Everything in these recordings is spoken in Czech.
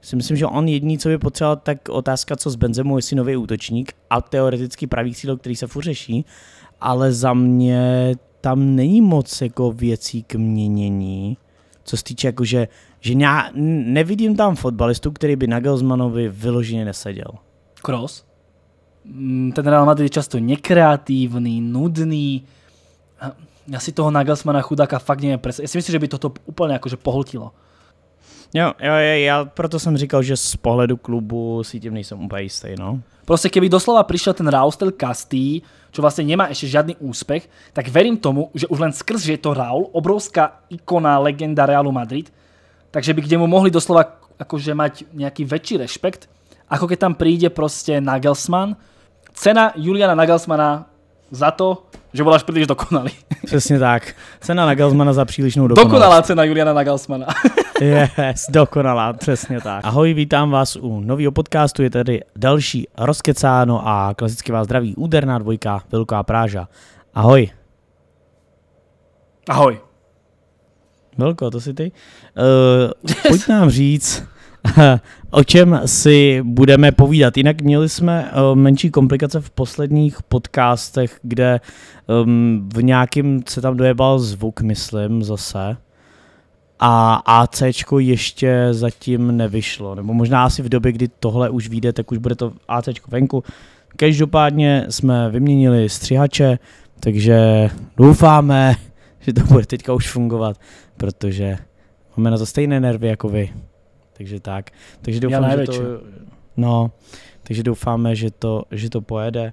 si myslím, že on jediný, co by potřeboval, tak otázka, co s Benzemou, jestli nový útočník a teoreticky pravý křídlo, který se furt řeší, ale za mě tam není moc jako věcí k měnění, co se týče jako, že, že já nevidím tam fotbalistu, který by na Gelsmanovi vyloženě neseděl. Kroos? Mm, ten Real Madrid je často nekreatívny, nudný. Já si toho Nagelsmana chudáka fakt neviem predstaviť. Ja si myslím, že by toto úplne akože pohltilo. Jo, jo, jo, já proto jsem říkal, že z pohledu klubu si tím nejsem úplně jistý, no. Prostě keby doslova přišel ten Raustel Castí, čo vlastně nemá ještě žádný úspěch, tak verím tomu, že už len skrz, že je to Raul, obrovská ikona, legenda Realu Madrid, takže by kde mu mohli doslova akože mať nějaký väčší respekt, ako keď tam príde prostě Nagelsmann. Cena Juliana Nagelsmana za to, že byl až příliš dokonalý. Přesně tak. Cena Nagelsmana za přílišnou dokonalost. Dokonalá cena Juliana Nagelsmana. Yes, dokonalá, přesně tak. Ahoj, vítám vás u nového podcastu, je tady další rozkecáno a klasicky vás zdraví úderná dvojka Velká Práža. Ahoj. Ahoj. Velko, to si ty. Uh, pojď nám říct, o čem si budeme povídat. Jinak měli jsme eh, menší komplikace v posledních podcastech, kde ehm, v nějakým se tam dojebal zvuk, myslím, zase a AC ještě zatím nevyšlo, nebo možná asi v době, kdy tohle už vyjde, tak už bude to AC venku. Každopádně jsme vyměnili střihače, takže doufáme, že to bude teďka už fungovat, protože máme na to stejné nervy jako vy. Takže tak. Takže doufám, že to, no, takže doufáme, že to, že to pojede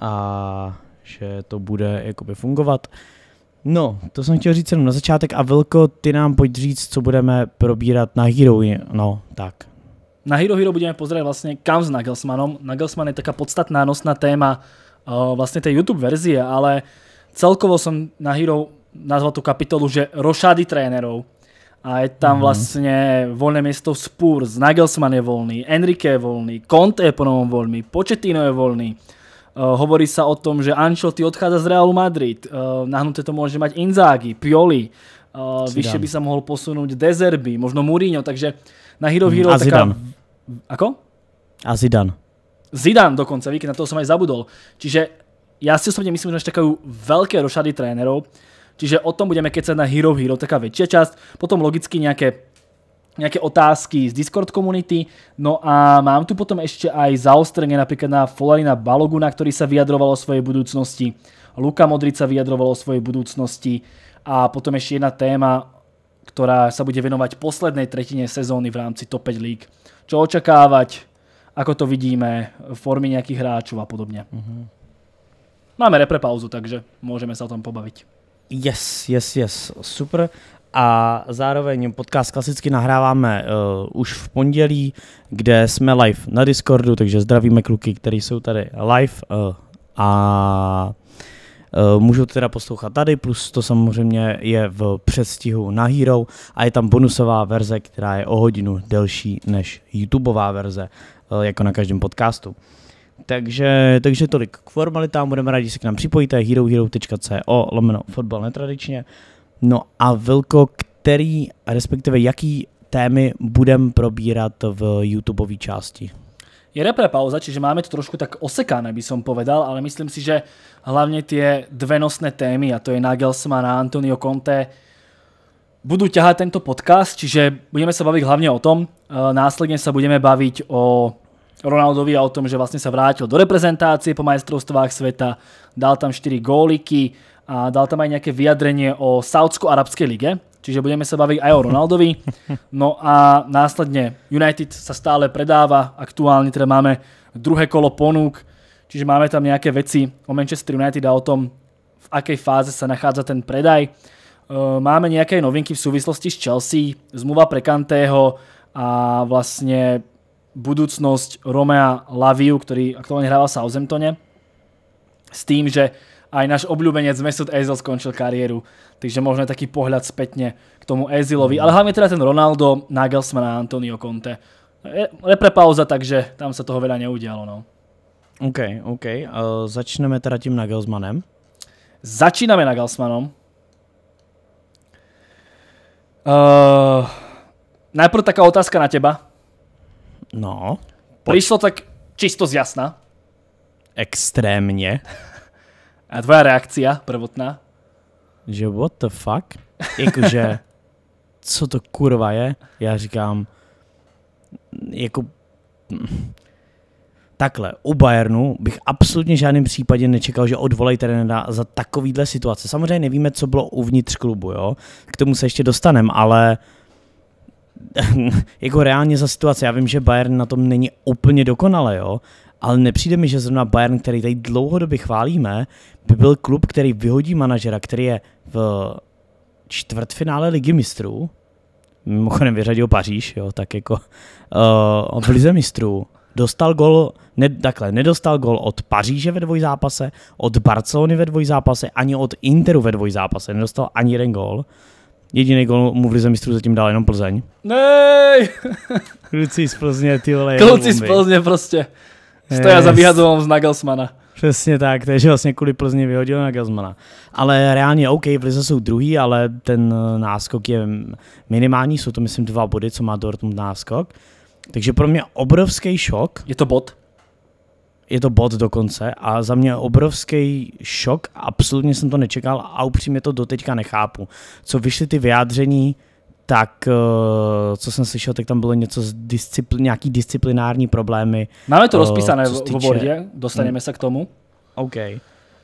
a že to bude jakoby fungovat. Uh, No, to jsem chtěl říct jenom na začátek a Vilko, ty nám pojď říct, co budeme probírat na Hero, no tak. Na Hero Hero budeme pozerať vlastne kam s Nagelsmanom. Nagelsman je taká podstatná nosná téma uh, eh, vlastne tej YouTube verzie, ale celkovo som na Hero nazval tú kapitolu, že rošady trénerov. A je tam mm -hmm. vlastne voľné miesto Spurs, Nagelsman je voľný, Enrique je voľný, Conte je ponovom voľný, Početino je voľný. Eh, hovorí sa o tom, že Ancelotti odchádza z Realu Madrid. Uh, nahnuté to môže mať Inzaghi, Pioli. Uh, vyššie by sa mohol posunúť Dezerby, možno Mourinho, takže na Hero Hero mm, a taká... Zidane. Ako? A Zidane. Zidane dokonca, víkend, na toho som aj zabudol. Čiže ja si osobne myslím, že nás čakajú veľké rošady trénerov, čiže o tom budeme kecať na Hero Hero, taká väčšia časť, potom logicky nejaké nejaké otázky z Discord komunity. No a mám tu potom ešte aj zaostrenie napríklad na Folarina Baloguna, ktorý sa vyjadroval o svojej budúcnosti. Luka Modrica vyjadroval o svojej budúcnosti. A potom ešte jedna téma, ktorá sa bude venovať poslednej tretine sezóny v rámci Top 5 League. Čo očakávať, ako to vidíme, formy nejakých hráčov a podobne. Mhm. Máme repre pauzu, takže môžeme sa o tom pobaviť. Yes, yes, yes, super a zároveň podcast klasicky nahráváme uh, už v pondělí, kde jsme live na Discordu, takže zdravíme kluky, kteří jsou tady live uh, a uh, můžou teda poslouchat tady, plus to samozřejmě je v předstihu na Hero a je tam bonusová verze, která je o hodinu delší než YouTubeová verze, uh, jako na každém podcastu. Takže, takže tolik k formalitám, budeme rádi, že se k nám připojíte herohero.co lomeno fotbal netradičně. Uh, No a Vilko, který, respektive jaký témy budem probírat v YouTubeové části? Je repre pauza, čiže máme to trošku tak osekané, by som povedal, ale myslím si, že hlavne tie dve nosné témy, a to je Nagelsmann a Antonio Conte, budú ťahať tento podcast, čiže budeme sa baviť hlavne o tom, e, následne sa budeme baviť o Ronaldovi a o tom, že vlastne sa vrátil do reprezentácie po majstrovstvách sveta, dal tam 4 góliky, a dal tam aj nejaké vyjadrenie o Saudsko-Arabskej lige, čiže budeme sa baviť aj o Ronaldovi. No a následne United sa stále predáva, aktuálne teda máme druhé kolo ponúk, čiže máme tam nejaké veci o Manchester United a o tom, v akej fáze sa nachádza ten predaj. E, máme nejaké novinky v súvislosti s Chelsea, zmluva pre Kantého a vlastne budúcnosť Romea Laviu, ktorý aktuálne sa v Zemtone, s tým, že aj náš obľúbenec Mesut Ezil skončil kariéru. Takže možno taký pohľad spätne k tomu Ezilovi. Mm. Ale hlavne teda ten Ronaldo, Nagelsmann a Antonio Conte. pauza, takže tam sa toho veľa neudialo. No. OK, OK. Uh, začneme teda tím Nagelsmannem. Začínáme Nagelsmannom. Uh, eh, najprv taká otázka na teba. No. Poč- Prišlo tak čisto z jasna. Extrémně. A tvoja reakcia prvotná? Že what the fuck? Jakože, co to kurva je? Já říkám, jako takhle, u Bayernu bych absolutně žádném případě nečekal, že odvolají trenéra za takovýhle situace. Samozřejmě nevíme, co bylo uvnitř klubu, jo? k tomu se ještě dostanem, ale jako reálně za situace, já vím, že Bayern na tom není úplně dokonale, jo? ale nepřijde mi, že zrovna Bayern, který tady dlouhodobě chválíme, by byl klub, který vyhodí manažera, který je v čtvrtfinále ligy mistrů, mimochodem vyřadil Paříž, jo, tak jako uh, v lize mistrů, dostal gol, ne, takhle, nedostal gol od Paříže ve dvojzápase, od Barcelony ve dvojzápase, ani od Interu ve dvojzápase, nedostal ani jeden gol. Jediný gol mu v Lize mistrů zatím dal jenom Plzeň. Nej! Kluci z Plzně, ty vole. Kluci z Plzně prostě. Stoja za vyhadzovanou z Nagelsmana. Přesně tak, takže vlastně kvůli Plzni vyhodil Nagelsmana. Ale reálně OK, v Lize jsou druhý, ale ten eh, náskok je minimální, jsou to myslím dva body, co má Dortmund náskok. Takže pro mě obrovský šok. Je to bod? Je to bod dokonce a za mě obrovský šok, absolutně jsem to nečekal a upřímně to doteďka nechápu. Co vyšly ty vyjádření, tak eh, co jsem slyšel, tak tam bylo něco z discipl- nějaký disciplinární problémy. Máme to eh, rozpísané v obordě, dostaneme hmm. se k tomu. OK. A,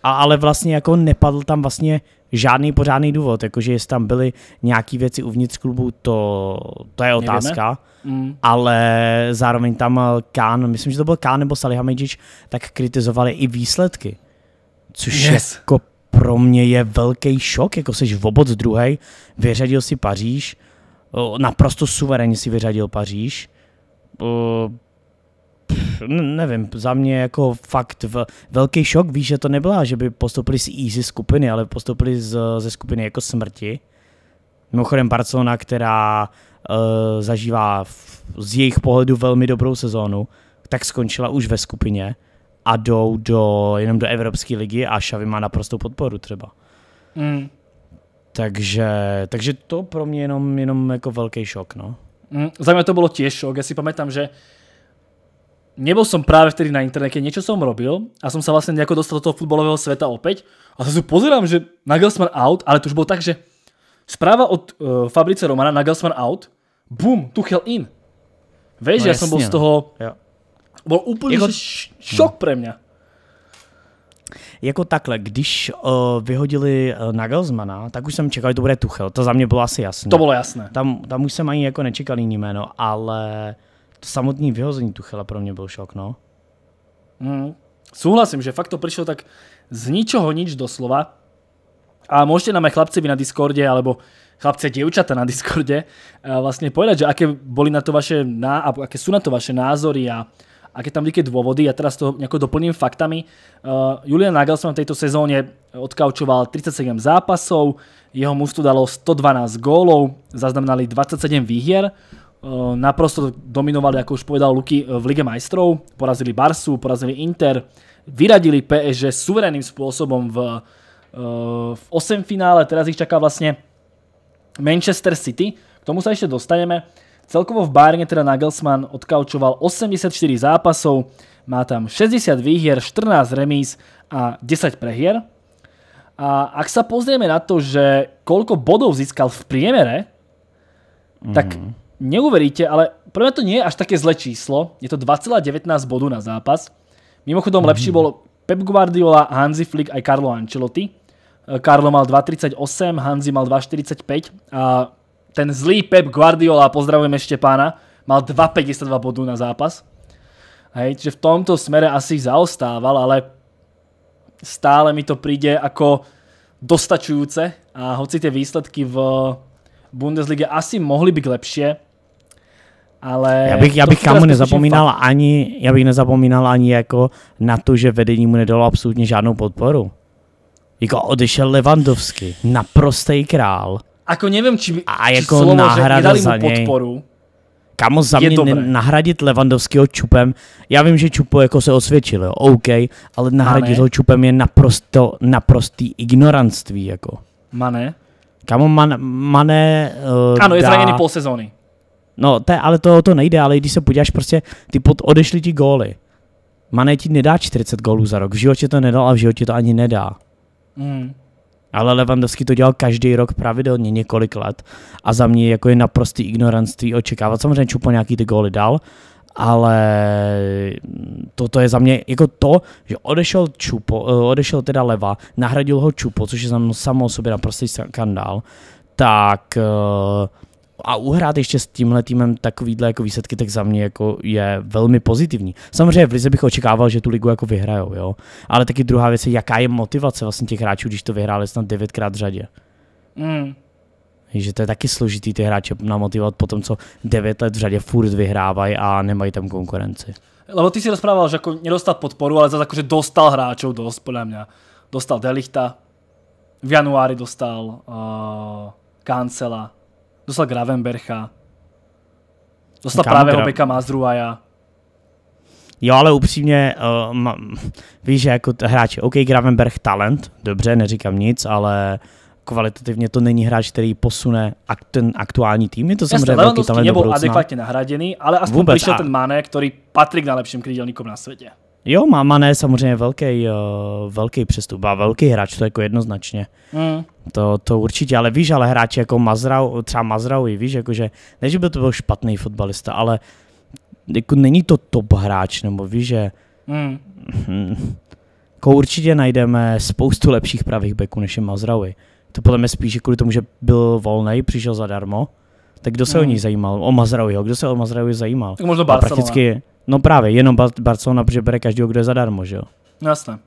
ale vlastně jako nepadl tam vlastně žádný pořádný důvod, jakože jestli tam byly nějaké věci uvnitř klubu, to, to je otázka, mm. ale zároveň tam Kán, myslím, že to byl Kán nebo Salihamidžič, tak kritizovali i výsledky, což yes. jako pro mě je velký šok, jako seš v obod druhý, vyřadil si Paříž, naprosto suverénně si vyřadil Paříž. Pff, nevím, za mě jako fakt v, velký šok, víš, že to nebyla, že by postoupili z easy skupiny, ale postoupili z, ze skupiny jako smrti. Mimochodem Barcelona, která uh, zažívá v, z jejich pohledu velmi dobrou sezónu, tak skončila už ve skupině a jdou do, jenom do Evropské ligy a Xavi má naprostou podporu třeba. Mm. Takže, takže to pro mě jenom, jenom jako velký šok. No. Mm, za mě to bylo těž šok. Já si pamatám, že nebyl jsem právě vtedy na internete, něco jsem robil a jsem se vlastně jako dostal do toho futbalového světa opět. a sa tu pozerám, že Nagelsmann out, ale to už bylo tak, že správa od uh, Fabrice Romana, Nagelsmann out, bum, Tuchel in. Víš, no, já jsem byl z no. toho, jo. Byl úplně jako... šok pro mě jako takhle, když uh, vyhodili uh, Nagelsmana, tak už jsem čekal, že to bude Tuchel. To za mě bylo asi jasné. To bylo jasné. Tam, tam už jsem ani jako nečekal jiný jméno, ale to samotný vyhození Tuchela pro mě byl šok, no. Mm. Souhlasím, že fakt to přišlo tak z ničoho nič doslova. A můžete nám aj chlapci vy na Discorde, alebo chlapce děvčata na Discorde eh, vlastně povedať, že aké boli na to vaše, ná, aké sú na to vaše názory a aké tam vždy dôvody. Ja teraz to nejako doplním faktami. Uh, Julian Nagelsmann v tejto sezóne odkaučoval 37 zápasov, jeho mužstvo dalo 112 gólov, zaznamenali 27 výhier, uh, naprosto dominovali, ako už povedal Luky, v Lige majstrov, porazili Barsu, porazili Inter, vyradili PSG suverénnym spôsobom v, uh, v 8 finále, teraz ich čaká vlastne Manchester City, k tomu sa ešte dostaneme. Celkovo v Bárne teda Nagelsmann odkaučoval 84 zápasov, má tam 60 výhier, 14 remíz a 10 prehier. A ak sa pozrieme na to, že koľko bodov získal v priemere, tak mhm. neuveríte, ale pre mňa to nie je až také zlé číslo. Je to 2,19 bodu na zápas. Mimochodom mhm. lepší bol Pep Guardiola, Hansi Flick aj Carlo Ancelotti. Carlo mal 2,38, Hanzi mal 2,45 a ten zlý Pep Guardiola, pozdravujeme Štepána, mal 2,52 bodů na zápas. Hej, čiže v tomto smere asi zaostával, ale stále mi to príde ako dostačujúce a hoci tie výsledky v Bundeslige asi mohli byť lepšie, ale... Já bych, já bych kamu nezapomínal fakt... ani, já bych nezapomínal ani jako na to, že vedení mu nedalo absolutně žádnou podporu. Jako odešel Levandovsky, naprostej král. Ako nevím, či, a či jako slovo, náhrada že nedali za podporu. Kamo za mě dobré. nahradit Levandovského čupem, já vím, že Čupo jako se osvědčil, jo, OK, ale nahradit ho čupem je naprosto, naprostý ignoranství, jako. Mane? Kamo, man, Mané? uh, eh, Ano, je dá... zraněný půl sezóny. No, te, ale to, to nejde, ale když se podíváš, prostě ty pod, odešli ti góly. Mané ti nedá 40 gólů za rok, v životě to nedal a v životě to ani nedá. Mm. Ale Levandovský to dělal každý rok pravidelně několik let a za mě jako je naprostý ignoranství očekávat. Samozřejmě čupo nějaký ty góly dal, ale toto je za mě jako to, že odešel, čupo, eh, odešel teda leva, nahradil ho čupo, což je za mě samo sobě naprostý skandál, tak uh, a uhrát ještě s tímhle týmem takovýhle jako výsledky, tak za mě jako je velmi pozitivní. Samozřejmě v Lize bych očekával, že tu ligu jako vyhrajou, jo. Ale taky druhá věc je, jaká je motivace vlastně těch hráčů, když to vyhráli snad devětkrát v řadě. Mm. Že to je taky složitý ty hráče namotivovat po tom, co devět let v řadě furt vyhrávají a nemají tam konkurenci. Lebo ty si rozprával, že jako nedostal podporu, ale zase akože dostal hráčů, dost, podle mě. Dostal Delichta, v januári dostal uh, eh, Kancela, Dostal Gravenbercha. Dostal Kam právě Gra- beka Mazruaja. Jo, ale upřímně, uh, eh, mám, víš, že jako hráči, OK, Gravenberg talent, dobře, neříkám nic, ale kvalitativně to není hráč, který posune ak- ten aktuální tým. Je to samozřejmě velký talent nebyl adekvátně nahraděný, ale aspoň Vůbec, přišel a... ten Mane, který patří k nejlepším krydelníkům na světě. Jo, má Mané samozřejmě velký, uh, eh, velký přestup a velký hráč, to jako jednoznačně. Mm. To, to určitě, ale víš, ale hráči jako Mazrau, třeba Mazraui, víš, jakože, ne, že by to byl špatný fotbalista, ale jako není to top hráč, nebo víš, že mm. Hm, jako určitě najdeme spoustu lepších pravých beků, než je Mazraui. To podle mě spíš kvůli tomu, že byl volný, přišel zadarmo, tak kdo se mm. o ní zajímal? O Mazrauiho, kdo se o Mazraui zajímal? Tak možná Barcelona. A prakticky, No právě, jenom Barcelona, protože bere každého, kdo je zadarmo, že jo? No Jasné.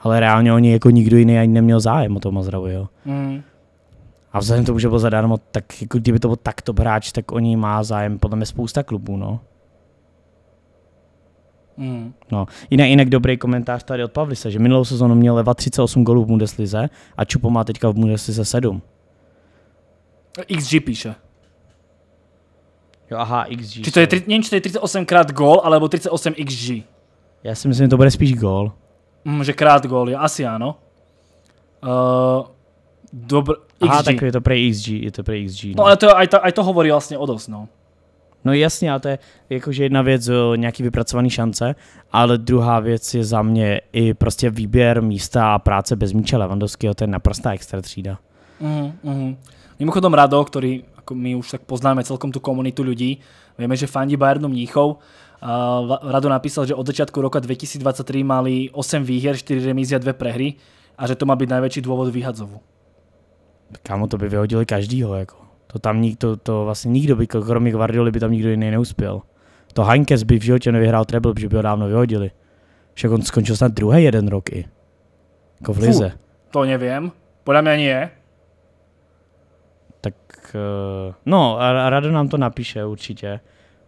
Ale reálně oni jako nikdo jiný ani neměl zájem o tom Mazravu, jo? Mm. A vzhledem tomu, že byl zadarmo, tak jako kdyby to byl tak hráč, tak o ní má zájem podle mě spousta klubů, no. Mm. No, jinak, jinak dobrý komentář tady od Pavlise, že minulou sezonu měl Leva 38 gólů v Bundeslize a Čupo má teďka v Bundeslize 7. XG píše. Jo, aha, XG. Či to je, nevím, či to je 38 krát gol, alebo 38 XG. Já si myslím, že to bude spíš gol. Mm, že krát gol, jo, asi ano. Uh, dobr... XG. Aha, tak je to pre XG, je to pre XG. No, no ale to, aj, to, aj to hovorí vlastně o dost, no. No jasně, a to je jakože jedna věc, o eh, nějaký vypracovaný šance, ale druhá věc je za mě i prostě výběr místa a práce bez míče Levandovského, to je naprostá extra třída. Mm, mm. Mimochodom Rado, který jako my už tak poznáme celkom tú komunitu ľudí. Vieme, že fandí Bayernu Mníchov. Rado napísal, že od začiatku roka 2023 mali 8 výhier, 4 remízy a 2 prehry a že to má byť najväčší dôvod výhadzovu. Kámo, to by vyhodili každýho, jako. To tam nikto, to vlastně nikto by, kromě Guardioli by tam nikto jiný neuspěl. To Heinkes by v životě nevyhrál treble, protože by ho dávno vyhodili. Však on skončil snad druhý jeden rok i. Jako v lize. to nevím. Podľa mňa nie. je. Eh, no, Rado nám to napíše určitě.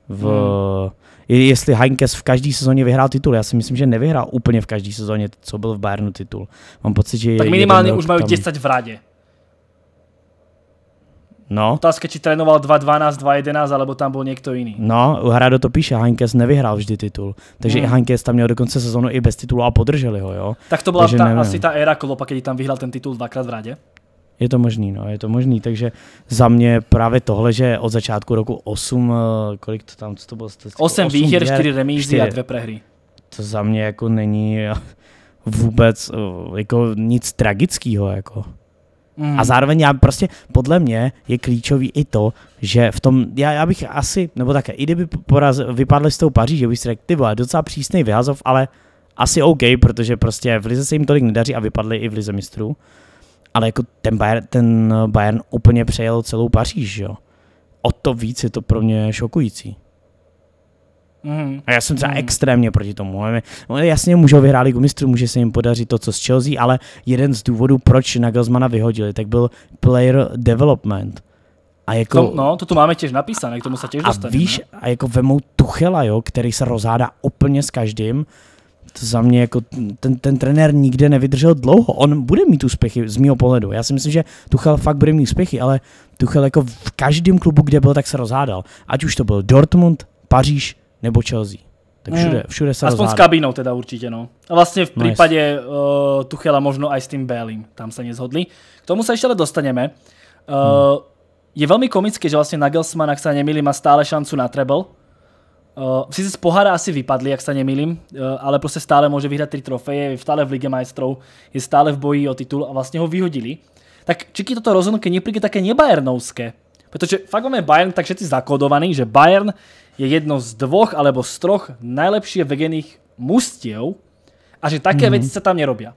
V, hmm. Jestli Heinkes v každé sezóně vyhrál titul, já si myslím, že nevyhrál úplně v každé sezóně, co byl v Bayernu titul. Mám pocit, že Tak minimálně už mají 10 v radě. No. Otázka, či trénoval 2-11, alebo tam byl někdo jiný. No, Hrado to píše, Hankes nevyhrál vždy titul. Takže hmm. Hankes tam měl do konce i bez titulu a podrželi ho, jo. Tak to byla ta, asi ta éra Klopa, kdy tam vyhrál ten titul dvakrát v radě je to možný, no, je to možný, takže za mě právě tohle, že od začátku roku 8, eh, kolik to tam, co to bylo? 8 výher, 4 remízy a 2 prehry. To za mě jako není eh, vůbec eh, jako nic tragického. Jako. Mm. A zároveň já prostě, podle mě je klíčový i to, že v tom, já, já bych asi, nebo také, i kdyby poraz, vypadli s tou Paří, že bych si řekl, ty vole, docela přísný vyhazov, ale asi OK, protože prostě v Lize se jim tolik nedaří a vypadli i v Lize mistrů ale jako ten Bayern, ten Bayern úplně přejel celou Paříž, jo. O to víc je to pro mě šokující. Mm. A já jsem třeba mm. extrémně proti tomu. Jasně, můžou vyhrát Ligu mistrů, může se jim podařit to, co s Chelsea, ale jeden z důvodů, proč Nagelsmana vyhodili, tak byl player development. A jako, to, no, no, to tu máme těž napísané, k tomu se těž dostaneme. A víš, a jako vemou Tuchela, jo, který se rozhádá úplně s každým to za mě jako ten, ten trenér nikde nevydržel dlouho. On bude mít úspěchy z mého pohledu. Já si myslím, že Tuchel fakt bude mít úspěchy, ale Tuchel jako v každém klubu, kde byl, tak se rozhádal. Ať už to byl Dortmund, Paříž nebo Chelsea. Tak všude, mm. všude se Aspoň rozhádal. s kabínou teda určitě, no. A vlastně v případě no uh, Tuchela možno i s tím Bélim, tam se nezhodli. K tomu se ještě ale dostaneme. Uh, mm. Je velmi komické, že vlastně Nagelsmann, jak se nemýlím, má stále šancu na treble. Uh, sice z pohára asi vypadli, jak se nemýlím, uh, eh, ale prostě stále může vyhrát tři trofeje, je stále v Lige majstrov, je stále v boji o titul a vlastně ho vyhodili. Tak Čiky toto rozhodnutí nepríde také nebajernovské, Protože fakt máme Bayern tak všetci zakodovaní, že Bayern je jedno z dvoch alebo z troch najlepších vegených mustiev a že také mm -hmm. věci se tam nerobia.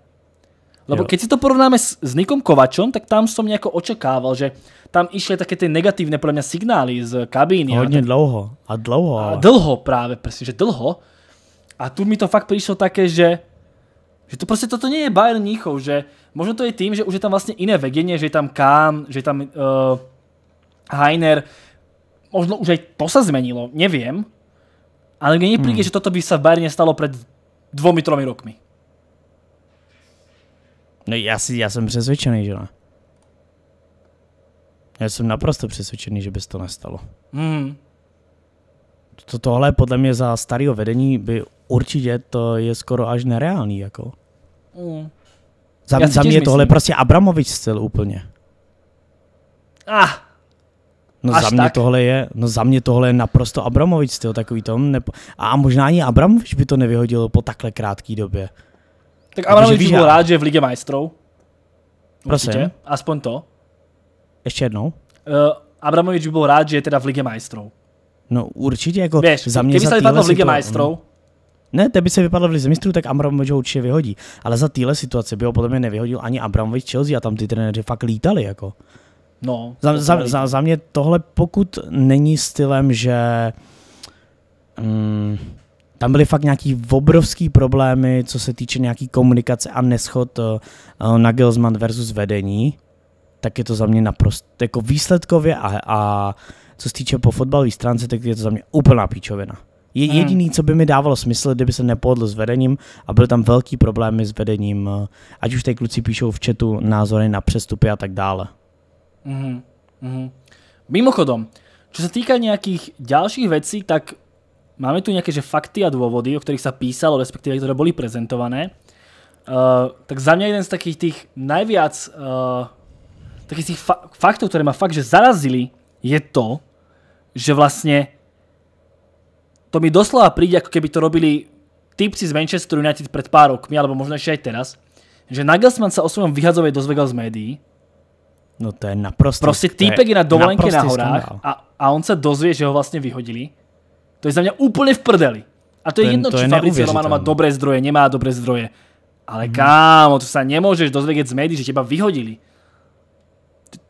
Lebo jo. keď si to porovnáme s, s Nikom Kovačom, tak tam som nejako očakával, že tam išli také tie negatívne pre mňa signály z kabíny. Hodne a tak... dlouho. A dlouho. A dlho práve, presne, že dlho. A tu mi to fakt prišlo také, že že to prostě toto nie je Bayern Níchov, že možno to je tým, že už je tam vlastně iné vedenie, že je tam Kahn, že je tam uh, Heiner, možno už aj to sa zmenilo, neviem, ale mne nepríde, hmm. že toto by sa v Bayerne stalo pred dvomi, tromi rokmi. No já, si, já jsem přesvědčený, že ne. Já jsem naprosto přesvědčený, že by se to nestalo. Mm. To, tohle podle mě za starého vedení by určitě to je skoro až nereálný. Jako. Mm. Za, za mě tohle myslím. prostě Abramovič styl úplně. Ah, No Až za mě tak? tohle je, no za mě tohle je naprosto Abramovič styl, takový tom. Nepo- a možná ani Abramovič by to nevyhodil po takhle krátké době. Tak Abramovič byl rád, že je v Lige majstrov. Prosím. aspoň to. Ještě jednou? Uh, Abramovič by byl rád, že je teda v Lige majstrov. No určitě, jako Vieš, za mě kdyby se vypadlo v Lige majstrov, ne, to by se vypadlo v Lize mistrů, tak Abramovič ho určitě vyhodí. Ale za téhle situace by ho podle mě nevyhodil ani Abramovič Chelsea a tam ty trenéři fakt lítali. Jako. No, za, za, za, za mě tohle, pokud není stylem, že... Mm, tam byly fakt nějaký obrovský problémy, co se týče nějaký komunikace a neschod uh, eh, eh, Gelsman versus vedení, tak je to za mě naprosto, jako výsledkově a, a co se týče po fotbalové stránce, tak je to za mě úplná píčovina. Je hmm. jediný, co by mi dávalo smysl, kdyby se nepohodl s vedením a byly tam velký problémy s vedením, eh, ať už ty kluci píšou v chatu názory na přestupy a tak dále. Mm-hmm. Mimochodom, čo sa týka nejakých ďalších vecí, tak Máme tu nejaké že fakty a dôvody, o ktorých sa písalo, respektíve ktoré boli prezentované. Uh, tak za mňa jeden z takých tých najviac uh, eh, takých tých fa faktov, ktoré ma fakt že zarazili, je to, že vlastne to mi doslova príde, ako keby to robili typci z Manchester United pred pár rokmi, alebo možno ešte aj teraz, že Nagelsmann sa o svojom vyhadzovej dozvedel z médií. No to je naprosto... Proste týpek je na dovolenke na horách a, a on sa dozvie, že ho vlastne vyhodili. To je za mňa úplne v prdeli. A to je jedno, či je Fabricio Romano má dobré zdroje, nemá dobré zdroje. Ale hmm. kámo, to sa nemôžeš dozvedieť z médií, že teba vyhodili.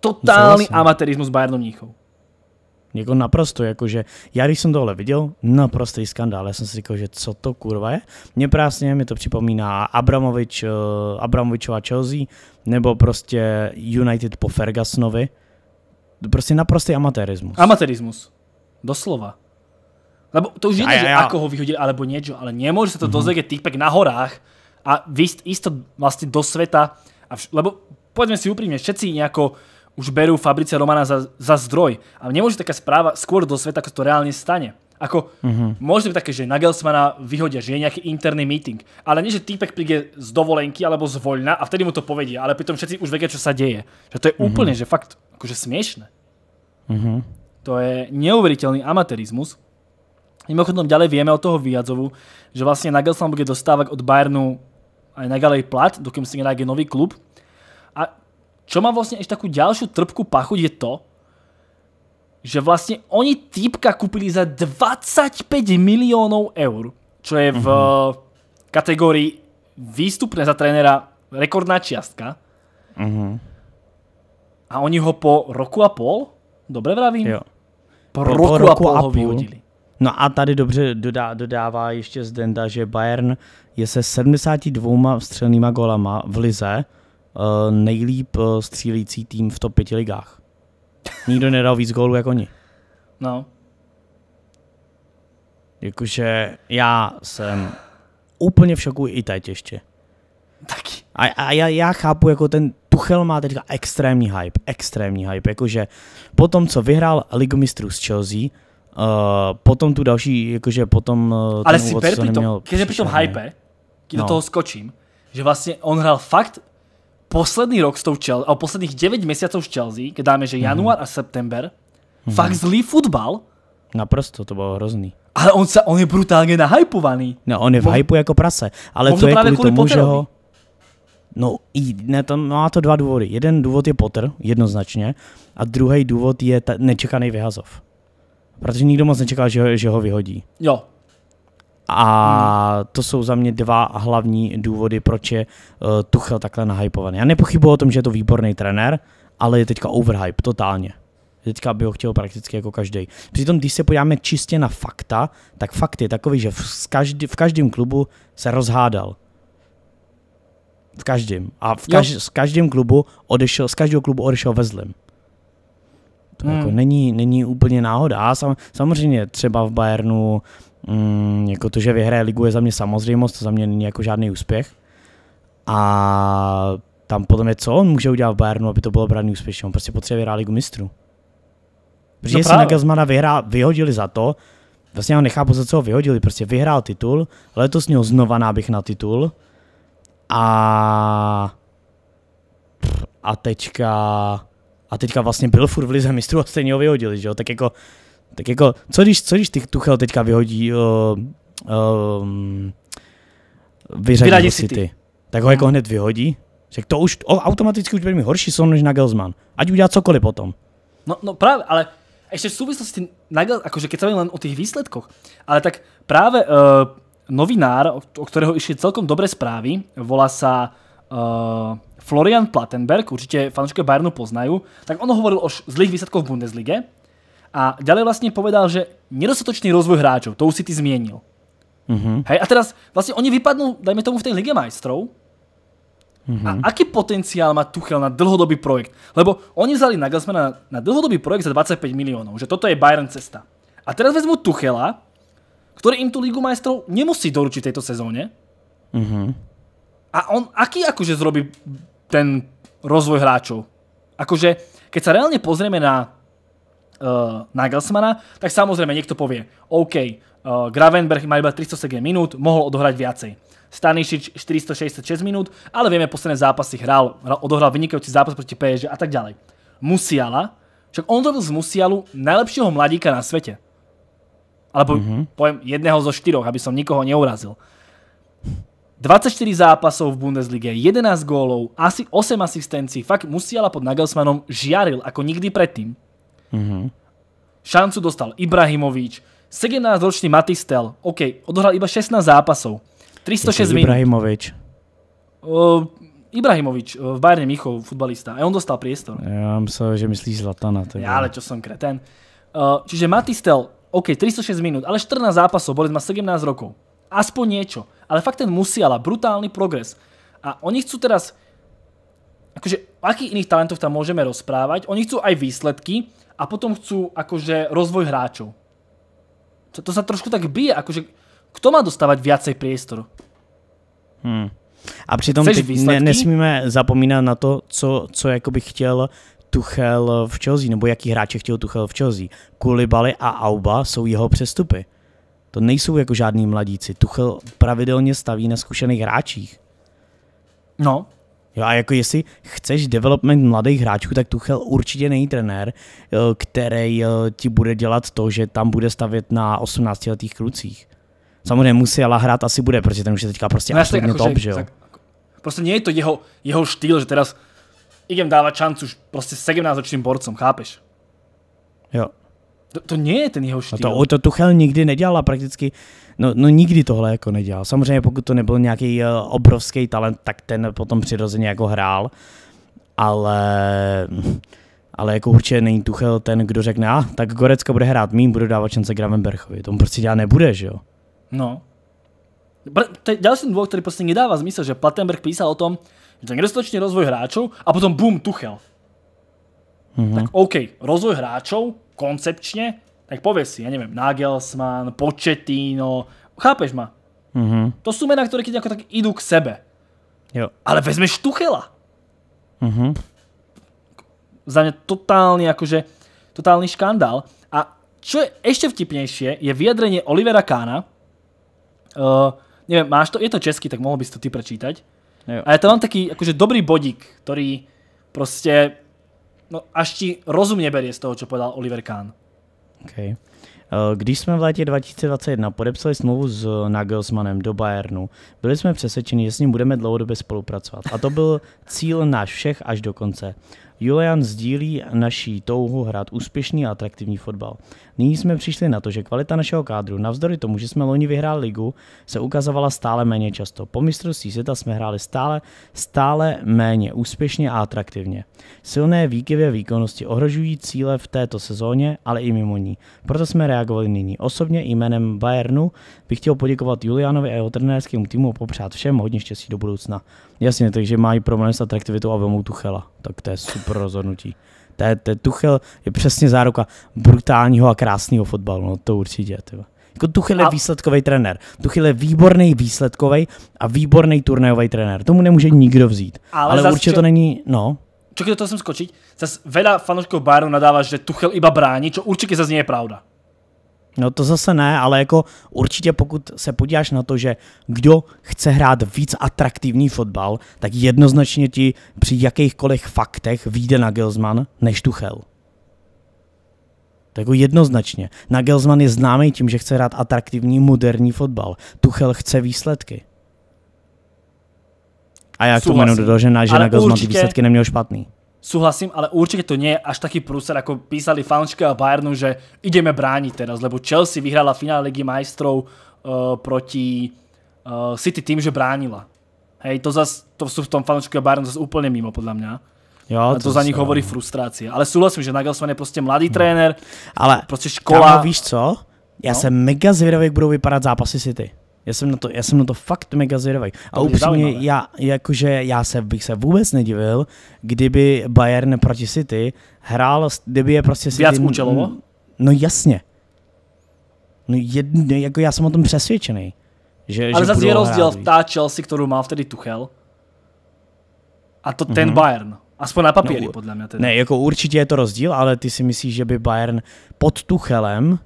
Totálny amatérizmus amatérismus Bayernu Mníchov. Jako naprosto, jakože já když jsem tohle viděl, naprostý skandál, já jsem si říkal, že co to kurva je. mě prásně mi to připomíná Abramovič, uh, eh, Abramovičova Chelsea, nebo prostě United po Fergusonovi. Prostě naprostý amatérismus. Amatérismus, doslova. Lebo to už nie, že ako ho vyhodili alebo niečo, ale nemôže sa to mm-hmm. dozvedieť týpek na horách a výsť isto vlastne do sveta. A vš- lebo poďme si úprimne, všetci nejako už berú Fabrice Romana za, za zdroj. A nemôže taká správa skôr do sveta, ako to reálne stane. Ako, mm-hmm. môže byť také, že Nagelsmana vyhodia, že je nejaký interný meeting. Ale nie, že týpek príde z dovolenky alebo z voľna a vtedy mu to povedia, ale pritom všetci už vedia, čo sa deje. Že to je mm-hmm. úplne, že fakt, akože smiešne. Mm-hmm. To je neuveriteľný amatérizmus. Mimochodom ďalej vieme od toho výjadzovu, že vlastne Nagelsmann bude dostávať od Bayernu aj naďalej plat, dokým si nenájde nový klub. A čo má vlastne ešte takú ďalšiu trpku pachuť je to, že vlastne oni týpka kúpili za 25 miliónov eur, čo je v mhm. kategórii výstupné za trénera rekordná čiastka. Mhm. A oni ho po roku a pol, dobre vravím? Po, roku, a pol ho vyhodili. No a tady dobře dodá, dodává ještě Zdenda, že Bayern je se 72 střelnýma golama v Lize eh, nejlíp eh, střílící tým v top 5 ligách. Nikdo nedal víc gólů jako oni. No. Jakože já jsem úplně v šoku i teď ještě. Taky. A, a já, já chápu, jako ten Tuchel má teďka extrémní hype, extrémní hype, jakože po tom, co vyhrál ligu mistrů s Chelsea, Uh, potom tu další, jakože potom... Uh, Ale si per při tom, při tom hype, když no. do toho skočím, že vlastně on hrál fakt poslední rok s tou Chelsea, a posledních 9 měsíců s Chelsea, když dáme, že mhm. január mm. a september, mm. fakt zlý fotbal. Naprosto, to bylo hrozný. Ale on, se, on je brutálně nahypovaný. No, on je v Mo- hypu jako prase, ale to, to je právě kvůli, kvůli tomu, že ho... No, i, ne, tam no, má to dva důvody. Jeden důvod je Potter, jednoznačně, a druhý důvod je ta, nečekaný vyhazov. Protože nikdo moc nečekal, že ho, že ho vyhodí. Jo. A hmm. to jsou za mě dva hlavní důvody, proč je uh, Tuchel takhle nahypovaný. Já nepochybuji o tom, že je to výborný trenér, ale je teďka overhype, totálně. Teďka by ho chtěl prakticky jako každý. Přitom, když se podíváme čistě na fakta, tak fakt je takový, že v, každý, v každém klubu se rozhádal. V každém. A v kaž, jo. každém klubu odešel, z každého klubu odešel Vezlim. To jako hmm. jako není, není úplně náhoda. A sam, samozřejmě třeba v Bayernu mm, jako to, že vyhraje ligu je za mě samozřejmost, to za mě není jako žádný úspěch. A tam potom je co on může udělat v Bayernu, aby to bylo braný úspěšně? On prostě potřebuje vyhrát ligu mistrů. Protože no si Nagelsmana vyhrá, vyhodili za to, vlastně ho nechápu, za co ho vyhodili, prostě vyhrál titul, letos měl znova nábych na titul a a teďka a teďka vlastně byl furt v lize mistrů a stejně ho vyhodili, že jo? Tak jako, tak jako co když, co když ty Tuchel teďka vyhodí uh, um, vyřadí Vyradí City. City. Tak ho no. jako hned vyhodí. Řek, to už o, automaticky už bude mi horší son než Nagelsmann. Ať udělá cokoliv potom. No, no právě, ale ještě v súvislosti, Nagel, jakože keď se len o těch výsledkoch, ale tak právě uh, novinár, o, kterého išli celkom dobré správy, volá sa uh, Florian Plattenberg, určite fanúšikov Bayernu poznajú, tak on hovoril o zlých výsledkoch v Bundeslige a ďalej vlastne povedal, že nedostatočný rozvoj hráčov, to už si ty zmienil. Mm-hmm. Hej, a teraz vlastne oni vypadnú, dajme tomu, v tej Lige majstrov. Mm-hmm. A mhm. aký potenciál má Tuchel na dlhodobý projekt? Lebo oni vzali na na, na dlhodobý projekt za 25 miliónov, že toto je Bayern cesta. A teraz vezmu Tuchela, ktorý im tú Ligu majstrov nemusí doručiť tejto sezóne. Mm-hmm a on aký akože zrobí ten rozvoj hráčov? Akože, keď sa reálne pozrieme na uh, eh, Nagelsmana, tak samozrejme niekto povie, OK, uh, Gravenberg má iba 307 minút, mohol odohrať viacej. Stanišič 466 minút, ale vieme, posledné zápasy hral, hral odohral vynikajúci zápas proti PSG a tak ďalej. Musiala, však on zrobil z Musialu najlepšieho mladíka na svete. Alebo mm -hmm. poviem jedného zo štyroch, aby som nikoho neurazil. 24 zápasov v Bundeslige, 11 gólov, asi 8 asistencií. Fakt Musiala pod Nagelsmanom žiaril ako nikdy predtým. Mm-hmm. Šancu dostal Ibrahimovič, 17-ročný Matistel, OK, odohral iba 16 zápasov, 306 minút. Ibrahimovič. Uh, Ibrahimovič eh, v Bayern Michov, futbalista. A on dostal priestor. Já myslím, že myslíš Zlatana. Teda. Ja, ale čo som kreten. Uh, čiže Matistel, OK, 306 minút, ale 14 zápasov, boli sme 17 rokov. Aspoň niečo ale fakt ten Musiala, brutálny progres. A oni chcú teraz, akože o akých iných talentoch tam môžeme rozprávať, oni chcú aj výsledky a potom chcú akože rozvoj hráčov. To, to sa trošku tak bije, akože kto má dostávať viacej priestoru? Hmm. A přitom teď ne, nesmíme zapomínat na to, co, co jakoby chtěl Tuchel v Chelsea, nebo jaký hráče chtěl Tuchel v Chelsea. Koulibaly a Auba jsou jeho přestupy. To nejsou jako žádní mladíci. Tuchel pravidelně staví na zkušených hráčích. No. Jo, a jako jestli chceš development mladých hráčů, tak Tuchel určitě není trenér, eh, který eh, ti bude dělat to, že tam bude stavět na 18-letých klucích. Samozřejmě ale hrát asi bude, protože ten už je teďka prostě no, absolutně jako, top, že, že jo. Tak, prostě není to jeho, jeho štýl, že teraz idem dávat šancu už prostě 17 ročným borcom, chápeš? Jo. To, to nie je ten jeho no štýl. No to, to Tuchel nikdy nedělal a prakticky, no, no nikdy tohle jako nedělal. Samozřejmě pokud to nebyl nějaký eh, obrovský talent, tak ten potom přirozeně jako hrál, ale ale jako určitě není Tuchel ten, kdo řekne, a ah, tak Gorecko bude hrát mým, budu dávat šance Gravenberchovi. To prostě dělat nebude, že jo? No. jsem důvod, který prostě nedává zmysel, že Plattenberg písal o tom, že ten rozvoj hráčů a potom bum, Tuchel. Mm-hmm. Tak OK, rozvoj hráčov koncepčne, tak povie si, ja neviem, Nagelsmann, Početino, chápeš ma? Mm-hmm. To sú mená, ktoré keď ako tak idú k sebe. Jo. Ale vezmeš Tuchela. Mm-hmm. Za mňa totálny, akože, totálny škandál. A čo je ešte vtipnejšie, je vyjadrenie Olivera Kána. Uh, eh, neviem, máš to? Je to česky, tak mohol by si to ty prečítať. Jo. A ja tam mám taký, akože, dobrý bodík, ktorý proste no, až ti rozum neberie z toho, co povedal Oliver Kahn. Okay. Eh, když jsme v létě 2021 podepsali smlouvu s eh, Nagelsmanem do Bayernu, byli jsme přesvědčeni, že s ním budeme dlouhodobě spolupracovat. A to byl cíl náš všech až do konce. Julian sdílí naší touhu hrát úspěšný a atraktivní fotbal. Nyní jsme přišli na to, že kvalita našeho kádru, navzdory tomu, že jsme loni vyhráli ligu, se ukazovala stále méně často. Po mistrovství světa jsme hráli stále, stále méně úspěšně a atraktivně. Silné výkyvy výkonnosti ohrožují cíle v této sezóně, ale i mimo ní. Proto jsme reagovali nyní. Osobně jménem Bayernu bych chtěl poděkovat Julianovi a jeho trenérskému týmu a popřát všem hodně štěstí do budoucna. Jasně, takže mají problém s atraktivitou a vemou Tuchela. Tak to je super rozhodnutí. To je, to je Tuchel je přesně záruka brutálního a krásného fotbalu, no to určitě. Tyba. Jako Tuchel je a... výsledkový trenér. Tuchel je výborný výsledkový a výborný turnajový trenér. Tomu nemůže nikdo vzít. Ale, Ale určitě čo... to není, no. Čekaj, do toho jsem skočit. Zas veda fanoušků Bayernu nadává, že Tuchel iba brání, čo určitě zase není je pravda. No to zase ne, ale jako určitě pokud se podíváš na to, že kdo chce hrát víc atraktivní fotbal, tak jednoznačně ti při jakýchkoliv faktech vyjde na Gelsman než Tuchel. Tak jako jednoznačně. Na Gelsman je známý tím, že chce hrát atraktivní moderní fotbal. Tuchel chce výsledky. A já k tomu jenom dodal, že, na, že určitě... ty výsledky neměl špatný súhlasím, ale určite to nie je až taký prúser, ako písali a Bayernu, že ideme brániť teraz, lebo Chelsea vyhrala finále Ligy majstrov eh, proti eh, City tým, že bránila. Hej, to, zas, to sú v tom a Bayernu zase úplne mimo, podľa mňa. a to, za nich hovorí frustrácia. Ale súhlasím, že Nagelsmann je prostě mladý no. trenér, ale prostě škola. Kámo, víš co? Já no? jsem mega zvedavý, jak budou vypadat zápasy City. Já jsem na to, já jsem na to fakt mega zvědavý. A upřímně, já, jakože já se, bych se vůbec nedivil, kdyby Bayern proti City hrál, kdyby je prostě City... Víc účelovo? No jasně. No jedno, jako já jsem o tom přesvědčený. Že, Ale že zase je rozdíl v ta Chelsea, kterou má vtedy Tuchel, a to ten mm-hmm. Bayern. Aspoň na papíry, no, podle mě. Teda. Ne, jako určitě je to rozdíl, ale ty si myslíš, že by Bayern pod Tuchelem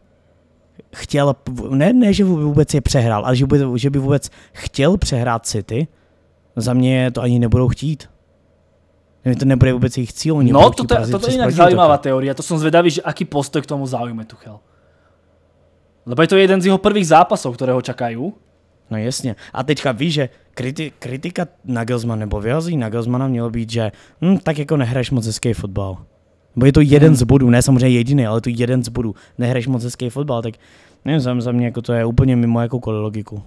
chtěl, ne, ne, že vůbec je přehrál, ale že by, že by vůbec chtěl přehrát City, za mě to ani nebudou chtít. To nebude vůbec jejich cíl. Oni no, to, to, to je jinak zaujímavá teorie. To jsem zvedavý, že aký postoj k tomu zaujme Tuchel. Lebo je to jeden z jeho prvých zápasů, které ho čakajú. No jasně. A teďka víš, že kriti kritika Nagelsmann nebo vyhazí Nagelsmana mělo být, že hm, tak jako nehraješ moc hezký fotbal. Bo je to jeden hmm. z bodů, ne samozřejmě jediný, ale to jeden z bodů. Nehraješ moc hezký fotbal, tak nevím, za, za mě jako to je úplně mimo jakoukoliv logiku.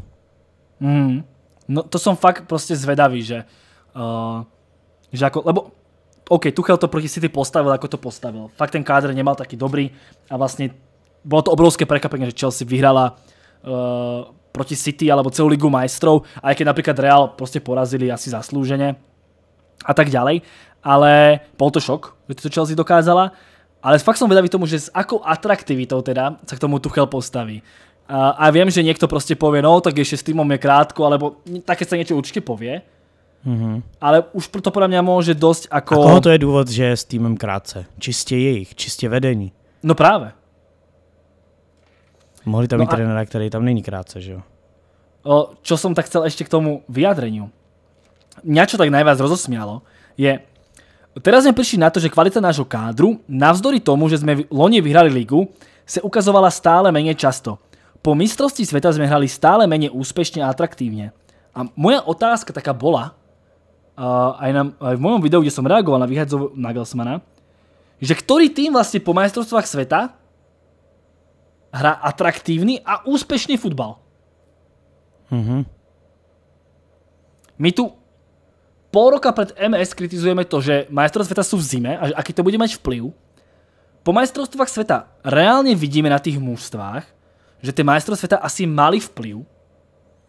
Hmm. No to jsem fakt prostě zvedavý, že, uh, že jako, lebo OK, Tuchel to proti City postavil, jako to postavil. Fakt ten kádr nemal taký dobrý a vlastně bylo to obrovské prekvapenie, že Chelsea vyhrala uh, eh, proti City alebo celou ligu majstrov, aj keď napríklad Real prostě porazili asi zaslúžene a tak ďalej, ale bol to šok, že to Chelsea dokázala, ale fakt som vedavý tomu, že s akou atraktivitou teda sa k tomu Tuchel postaví. A, a viem, že niekto proste povie, no tak ešte s týmom je krátko, alebo také sa niečo určite povie, Mm-hmm. Ale už to podľa mě může dost ako... A koho to je důvod, že je s týmem krátce? Čistě jejich, čistě vedení. No právě. Mohli tam no mít a... tam není krátce, že jo? čo som tak chcel ešte k tomu vyjadreniu mňa čo tak najviac rozosmialo, je, teraz sme prišli na to, že kvalita nášho kádru, navzdory tomu, že sme v loni vyhrali ligu, se ukazovala stále menej často. Po mistrovství sveta sme hrali stále menej úspešne a atraktívne. A moja otázka taká bola, aj, na, aj v mojom videu, kde som reagoval na vyhadzov Nagelsmana, že ktorý tým vlastne po majstrovstvách sveta hrá atraktívny a úspešný futbal. Mm -hmm. My tu pol roka pred MS kritizujeme to, že majstrovstvá sveta sú v zime a že aký to bude mať vplyv. Po majstrovstvách sveta reálne vidíme na tých mužstvách, že tie majstrovstvá sveta asi mali vplyv.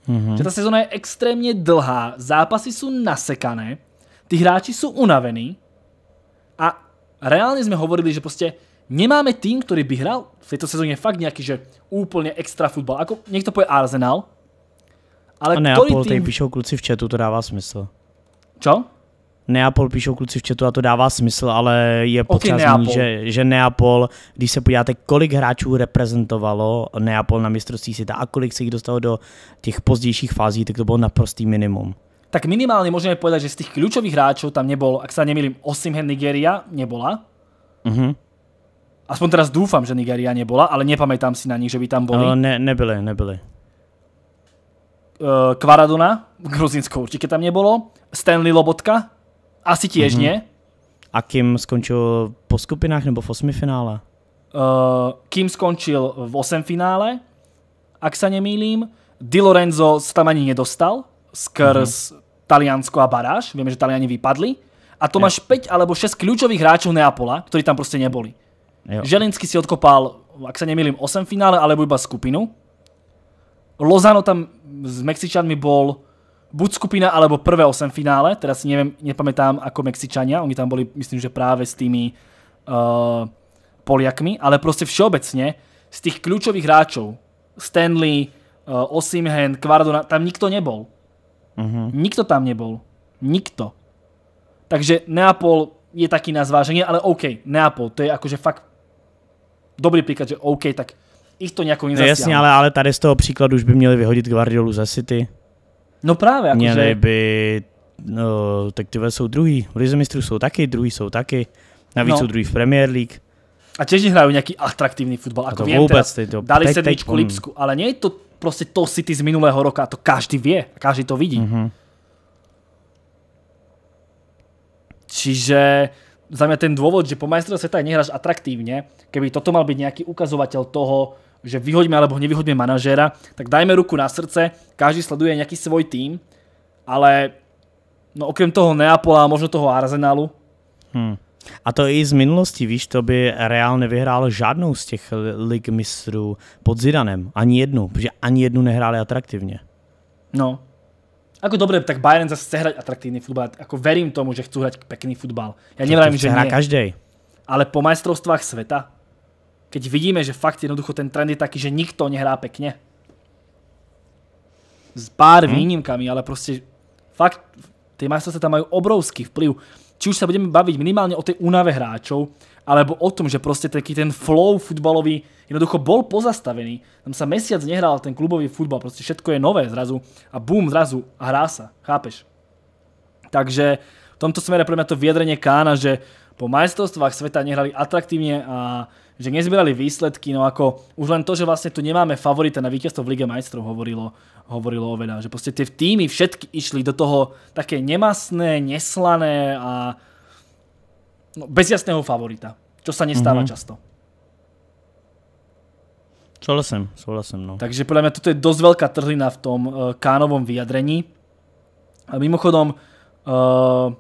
Mm-hmm. Že tá sezóna je extrémne dlhá, zápasy sú nasekané, tí hráči sú unavení a reálne sme hovorili, že proste nemáme tým, ktorý by hral v tejto sezóne fakt nejaký, že úplne extra futbal. Ako niekto povie Arsenal, ale a Neapol, tým... tady píšou kluci v chatu, to dává smysl. Co? Neapol píšou kluci v četu a to dává smysl, ale je potřeba okay, zmínit, že, že Neapol, když se podíváte, kolik hráčů reprezentovalo Neapol na mistrovství světa a kolik se jich dostalo do těch pozdějších fází, tak to bylo naprostý minimum. Tak minimálně můžeme povedať, že z těch klíčových hráčů tam nebylo. ak se nemýlím, 8 hen Nigeria nebola. Mm -hmm. Aspoň teraz doufám, že Nigeria nebola, ale nepamětám si na nich, že by tam byly. No, ne, nebyly, nebyly. Eh, Kvaradona, Gruzinsko určitě tam nebylo. Stanley Lobotka, asi tiež Mm-hmm. A Kim skončil po skupinách nebo v osmi finále? Uh, eh, Kim skončil v osm finále, ak sa nemýlim. Di Lorenzo sa tam ani nedostal skrz mm-hmm. Taliansko a baráž. Vieme, že Taliani vypadli. A to máš 5 alebo 6 kľúčových hráčov Neapola, ktorí tam prostě neboli. Jo. Želinsky si odkopal, ak sa nemýlim, 8 finále alebo iba skupinu. Lozano tam s Mexičanmi bol buď skupina, alebo prvé osem finále, teraz si neviem, nepamätám ako Mexičania, oni tam boli, myslím, že práve s tými eh, Poliakmi, ale proste všeobecne z tých kľúčových hráčov, Stanley, eh, Osimhen, Kvardona, tam nikto nebol. Mhm. Nikto tam nebol. Nikto. Takže Neapol je taký na zváženie, ale OK, Neapol, to je akože fakt dobrý příklad, že OK, tak ich to nějakou nezastáhne. No jasně, ale, ale tady z toho příkladu už by měli vyhodit Guardiolu za City. No právě. Jako Měli že... by, no, tak tyhle jsou druhý. V Lize mistrů jsou taky, druhý jsou taky. Navíc no. jsou druhý v Premier League. A těžně hrají nějaký atraktivní fotbal. Jako to vůbec, teda, ty to, dali teď, sedmičku Lipsku, ale není to prostě to City z minulého roka, to každý vě, každý to vidí. Mm-hmm. Čiže za mě ten důvod, že po majstrovstve světa nehráš atraktivně, keby toto mal být nějaký ukazovatel toho, že vyhoďme alebo nevyhoďme manažéra, tak dajme ruku na srdce, každý sleduje nějaký svoj tým, ale no okrem toho Neapola a možno toho Arsenalu. Hmm. A to i z minulosti, víš, to by Real nevyhrál žádnou z těch lig mistrů pod Zidanem. Ani jednu, protože ani jednu nehráli atraktivně. No. Ako dobré, tak Bayern zase chce hrať atraktívny futbal. Ako verím tomu, že chcú hrať pekný futbal. Ja nevrajím, že nie. každý. Ale po majstrovstvách sveta Keď vidíme, že fakt jednoducho ten trend je taký, že nikto nehrá pekne. S pár hmm. výnimkami, ale proste fakt tie majstrovstvá tam majú obrovský vplyv. Či už sa budeme baviť minimálne o tej únave hráčov, alebo o tom, že proste taký ten flow futbalový jednoducho bol pozastavený. Tam sa mesiac nehral ten klubový futbal, proste všetko je nové zrazu a bum, zrazu a hrá sa, chápeš? Takže v tomto smere pre mňa to vyjadrenie Kána, že po majstrovstvách sveta nehrali atraktívne a že nezbierali výsledky, no ako už len to, že vlastne tu nemáme favorita na víťazstvo v Lige majstrov hovorilo, hovorilo veľa, že proste tie týmy všetky išli do toho také nemasné, neslané a no, bez jasného favorita, čo sa nestáva mm -hmm. často. Súhlasím, súhlasím, no. Takže podľa mňa toto je dosť veľká trhlina v tom uh, Kánovom vyjadrení. A mimochodom, uh,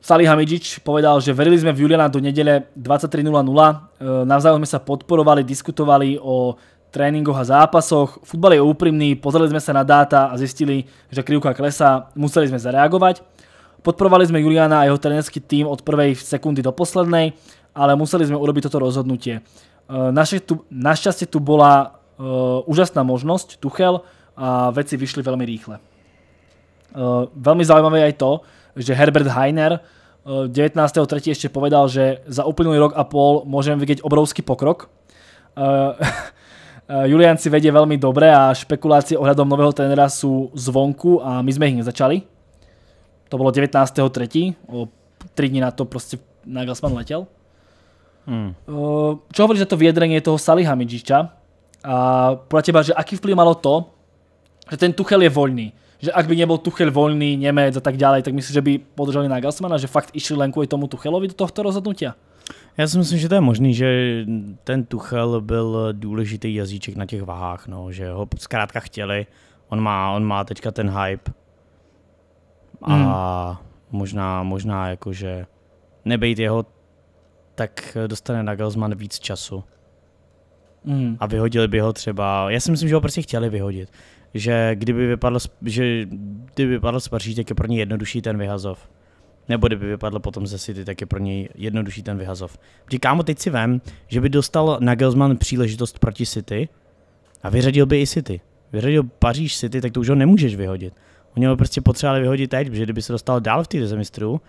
Hamidžič povedal, že verili sme v Juliana do nedele 23.00, eh, navzájom sme sa podporovali, diskutovali o tréningoch a zápasoch, futbal je úprimný, pozreli sme sa na dáta a zistili, že krivka Klesa museli sme zareagovať. Podporovali sme Juliana a jeho trenerský tým od prvej sekundy do poslednej, ale museli sme urobiť toto rozhodnutie. Eh, našťastie tu bola eh, úžasná možnosť, Tuchel, a veci vyšli veľmi rýchle. Veľmi zaujímavé je aj to, že Herbert Heiner 19.3. Eh, ešte povedal, že za úplný rok a pol môžeme vidieť obrovský pokrok. Eh, eh, Julian si vedie veľmi dobre a špekulácie ohľadom nového trenera sú zvonku a my sme ich nezačali. To bolo 19.3. O 3 dní na to proste Nagelsmann letel. Hmm. čo hovoríš za to vyjadrenie toho Midžiča? A podľa teba, že aký vplyv malo to, že ten Tuchel je voľný? že ak by nebol Tuchel voľný, Nemec a tak ďalej, tak myslíš, že by podržali Nagelsmana, že fakt išli len kvôli tomu Tuchelovi do tohto rozhodnutia? Já si myslím, že to je možný, že ten Tuchel byl důležitý jazyček na těch vahách, no, že ho zkrátka chtěli. On má, on má teďka ten hype. A mm. možná, možná jakože nebejt jeho, tak dostane Nagelsmann víc času mm. a vyhodili by ho třeba. Já si myslím, že ho prostě chtěli vyhodit. Že kdyby vypadl, že kdyby vypadl z Paříž, tak je pro ně jednodušší ten vyhazov. Nebo kdyby vypadl potom ze City, tak je pro něj jednodušší ten vyhazov. Říkám, kámo, teď si vem, že by dostal Nagelsmann příležitost proti City a vyřadil by i City. Vyřadil Paříž City, tak to už ho nemůžeš vyhodit. Oni ho prostě potřebovali vyhodit teď, protože kdyby se dostal dál v té zemistru,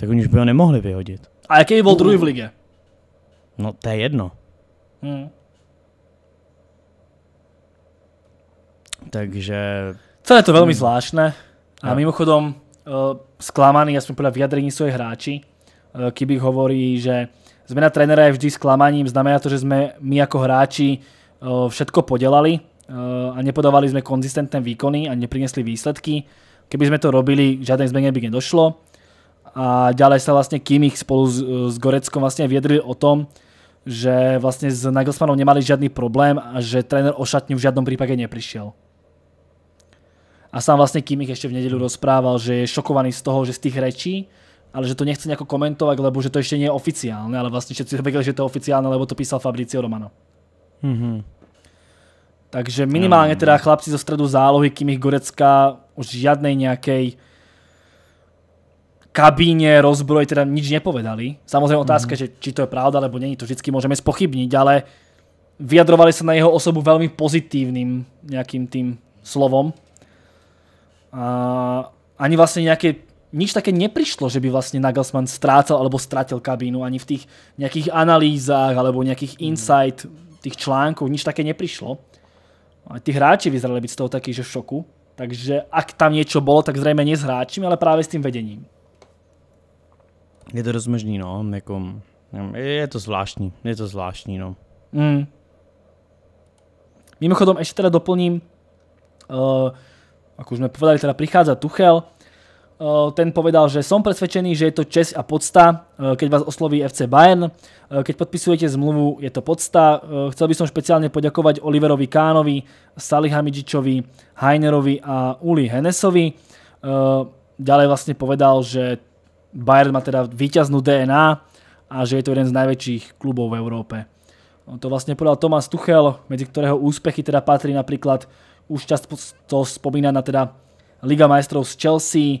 tak oni už by ho nemohli vyhodit. A jaký byl druhý v ligě? No to je jedno. Hmm. takže... Celé to velmi hmm. zvláštne. A mimochodom, uh, eh, sklamaní, ja som podľa vyjadrení sú aj hráči. Uh, eh, Kibik hovorí, že zmena trénera je vždy sklamaním, znamená to, že sme my ako hráči uh, všetko podelali uh, a nepodávali sme konzistentné výkony a neprinesli výsledky. Keby sme to robili, žiadnej zmene by nedošlo. A ďalej sa vlastne Kimich spolu s, s Goreckom vlastne viedrili o tom, že vlastne s Nagelsmanom nemali žiadny problém a že tréner o šatňu v žiadnom prípade neprišiel. A sám vlastne Kimich ešte v nedelu rozprával, že je šokovaný z toho, že z tých rečí, ale že to nechce nejako komentovať, lebo že to ešte nie je oficiálne, ale vlastne všetci vedeli, že to je oficiálne, lebo to písal Fabricio Romano. Mm -hmm. Takže minimálne teda chlapci zo stredu zálohy Kimich Gorecka už žiadnej nejakej kabíne, rozbroj, teda nič nepovedali. Samozrejme otázka, mm -hmm. že či to je pravda, alebo není, to vždycky môžeme spochybniť, ale vyjadrovali sa na jeho osobu veľmi pozitívnym nejakým tým slovom ani vlastne nejaké nič také neprišlo, že by vlastne Nagelsmann strácal alebo strátil kabínu ani v tých nejakých analýzách alebo nejakých hmm. insight tých článkov, nič také neprišlo. A tí hráči vyzerali byť z toho taký, že v šoku. Takže ak tam niečo bolo, tak zrejme nie s hráčmi, ale práve s tým vedením. Je to dost no. Jako, je to zvláštní, je to zvláštní, no. Mm. Mimochodom, ešte teda doplním, uh, ako už sme povedali, teda prichádza Tuchel, e, ten povedal, že som presvedčený, že je to čest a podsta, e, keď vás osloví FC Bayern. E, keď podpisujete zmluvu, je to podsta. Chcel by som špeciálne poďakovať Oliverovi Kánovi, Salihamidžičovi, Heinerovi a Uli Hennesovi. Ďalej vlastne povedal, že Bayern má teda výťaznú DNA a že je to jeden z najväčších klubov v Európe. To vlastne povedal Tomás Tuchel, medzi ktorého úspechy teda patrí napríklad už často na teda Liga majstrov z Chelsea, eh,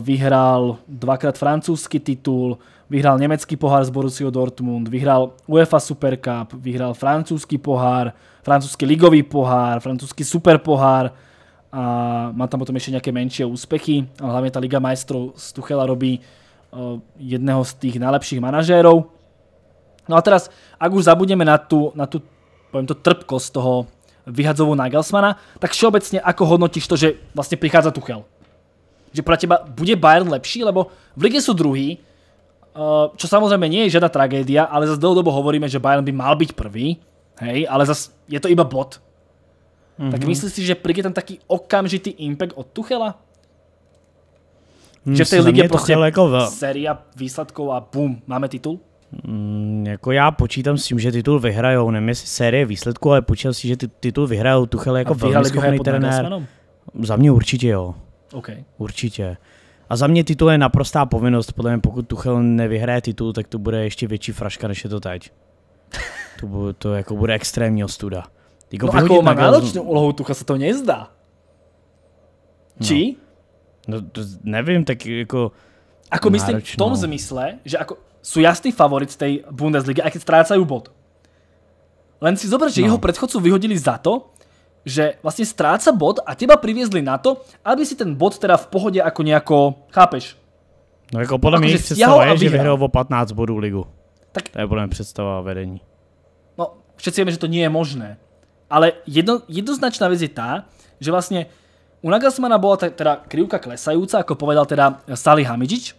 vyhral dvakrát francúzsky titul, vyhral nemecký pohár z Borussia Dortmund, vyhral UEFA Super Cup, vyhral francúzsky pohár, francúzsky ligový pohár, francúzsky super pohár a má tam potom ešte nejaké menšie úspechy, ale hlavne tá Liga majstrov z Tuchela robí eh, jedného z tých najlepších manažérov. No a teraz, ak už zabudneme na tu na tú poviem to, trpkosť toho vyhadzovú Nagelsmana, tak všeobecne ako hodnotíš to, že vlastne prichádza Tuchel? Že pre teba bude Bayern lepší, lebo v lige sú druhý, eh, čo samozrejme nie je žiadna tragédia, ale zase dlhodobo hovoríme, že Bayern by mal byť prvý, hej, ale zase je to iba bod. Tak mhm. myslíš si, že príde tam taký okamžitý impact od Tuchela? že v tej lige proste prostě séria výsledkov a bum, máme titul? Mm, jako já počítám s tím, že titul vyhrajou, nevím jestli série výsledků, ale počítám s tím, že titul vyhrajou. Tuchel jako velmi schopný trenér. Za mě určitě jo. Okay. Určitě. A za mě titul je naprostá povinnost. Podle mě, pokud Tuchel nevyhraje titul, tak to bude ještě větší fraška, než je to teď. to, bude, to jako bude extrémní ostuda. Jako no jako má náročnou úlohu Tuchel, se to nezdá. No. Či? No, to nevím, tak jako... Ako myslím v tom zmysle, že ako, sú jasný favorit z tej Bundesligy, aj keď strácajú bod. Len si zober, že no. jeho predchodcu vyhodili za to, že vlastne stráca bod a teba priviezli na to, aby si ten bod teda v pohode ako nejako, chápeš? No jako podle mě představa je, že vyhral o 15 bodů ligu. Tak, to je podle mě o vedení. No, všetci víme, že to nie je možné. Ale jedno, jednoznačná věc je tá, že vlastne u Nagasmana bola teda krivka klesajúca, ako povedal teda Sali Hamidžič,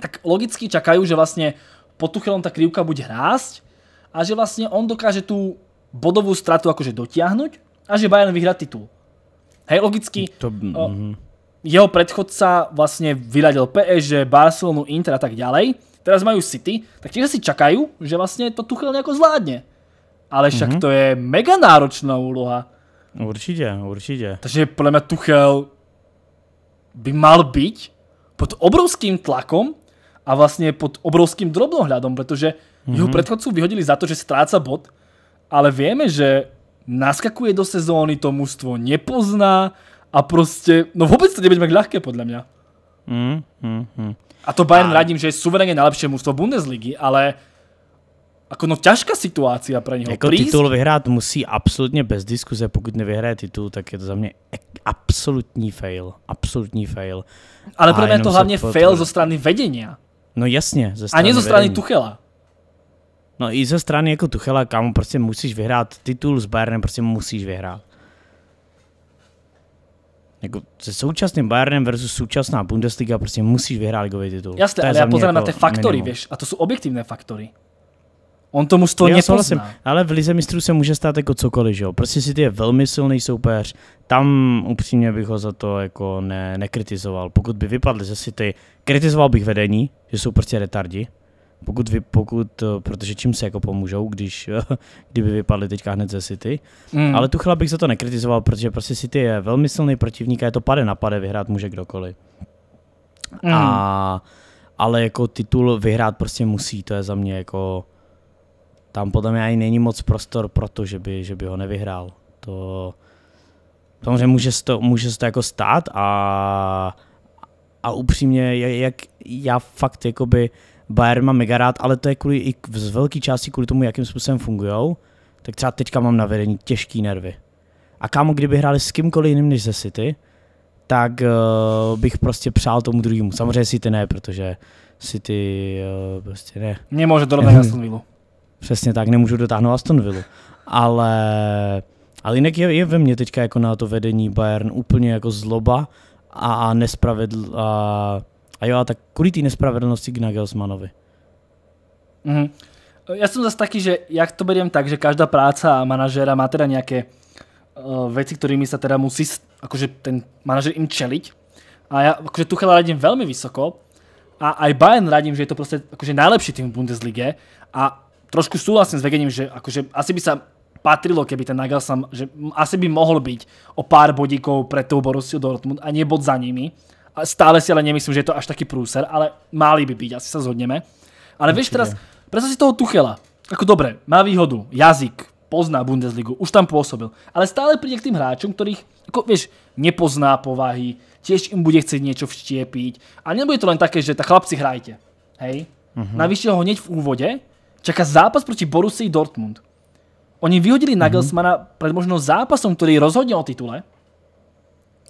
tak logicky čakajú, že vlastne po Tuchelom ta krivka bude rásť a že vlastne on dokáže tú bodovú stratu akože dotiahnuť a že Bayern vyhrá titul. Hej, logicky. To, o, mhm. jeho predchodca vlastne vyradil PSG, Barcelonu, Inter a tak ďalej. Teraz majú City, tak tiež si čakajú, že vlastne to Tuchel nejako zvládne. Ale však mm -hmm. to je mega náročná úloha. Určitě, určitě. Takže podľa mňa Tuchel by mal být pod obrovským tlakom a vlastne pod obrovským drobnohľadom, pretože mm-hmm. jeho mhm. predchodcu vyhodili za to, že stráca bod, ale vieme, že naskakuje do sezóny, to mužstvo nepozná a proste, no vôbec to nebude mať ľahké podľa mňa. Mm-hmm. A to Bayern a... radím, že je suverénne najlepšie mužstvo Bundesligy, ale jako no ťažká situácia pro něj. Jako Príst... titul vyhrát musí absolutně bez diskuze, pokud nevyhraje titul, tak je to za mě absolutní fail, absolutní fail. Ale pro mě je to hlavně fail ze strany vedenia. No jasně. Ze strany Ani ze strany vedení. Tuchela. No i ze strany jako Tuchela, kam prostě musíš vyhrát titul s Bayernem, prostě musíš vyhrát. Jako se současným Bayernem versus současná Bundesliga prostě musíš vyhrát ligový titul. Jasně, ale já pozor jako na ty faktory, minimum. víš, a to jsou objektivné faktory. On to musí to nepozná. ale v Lize mistrů se může stát jako cokoliv, že jo. Prostě si ty je velmi silný soupeř. Tam upřímně bych ho za to jako ne, nekritizoval. Pokud by vypadli ze City, kritizoval bych vedení, že jsou prostě retardi. Pokud, vy, pokud, eh, protože čím se jako pomůžou, když, kdyby vypadli teďka hned ze City. Mm. Ale chlap bych za to nekritizoval, protože prostě City je velmi silný protivník a je to pade na pade, vyhrát může kdokoliv. Mm. A, ale jako titul vyhrát prostě musí, to je za mě jako tam podle mě ani není moc prostor pro to, že by, že by ho nevyhrál. To samozřejmě může se to, může se to jako stát a, a upřímně, jak já fakt jakoby Bayern mám mega rád, ale to je kvůli, i z velké části kvůli tomu, jakým způsobem fungují, tak třeba teďka mám na vedení těžký nervy. A kámo, kdyby hráli s kýmkoliv jiným než ze City, tak uh, bych prostě přál tomu druhému. Samozřejmě City ne, protože City uh, prostě ne. Nemůže to Aston Přesně tak, nemůžu dotáhnout Aston Villa. Ale, ale jinak je, je ve mně teďka jako na to vedení Bayern úplně jako zloba a, a nespravedl... A, a jo, a tak kvůli té nespravedlnosti k Nagelsmanovi. Mm. Já jsem zase taky, že jak to beriem tak, že každá práca manažera má teda nějaké uh, věci, kterými se teda musí akože ten manažer im čeliť. A ja akože Tuchela radím veľmi vysoko a aj Bayern radím, že je to proste akože najlepší tým v Bundeslige a trošku súhlasím s vedením, že akože asi by sa patrilo, keby ten Nagelsam, že asi by mohol byť o pár bodíkov pred tou Borussiou Dortmund a nie bod za nimi. A stále si ale nemyslím, že je to až taký prúser, ale mali by byť, asi sa zhodneme. Ale Určite. vieš teraz, predstav si toho Tuchela. Ako dobre, má výhodu, jazyk, pozná Bundesligu, už tam pôsobil. Ale stále príde k tým hráčom, ktorých, ako, vieš, nepozná povahy, tiež im bude chcieť niečo vštiepiť. A nebude to len také, že tá chlapci hrajte. Hej? Uh-huh. ho hneď v úvode Čaká zápas proti Borussii Dortmund. Oni vyhodili mhm. Nagelsmana mm-hmm. pred možno zápasom, ktorý rozhodne o titule.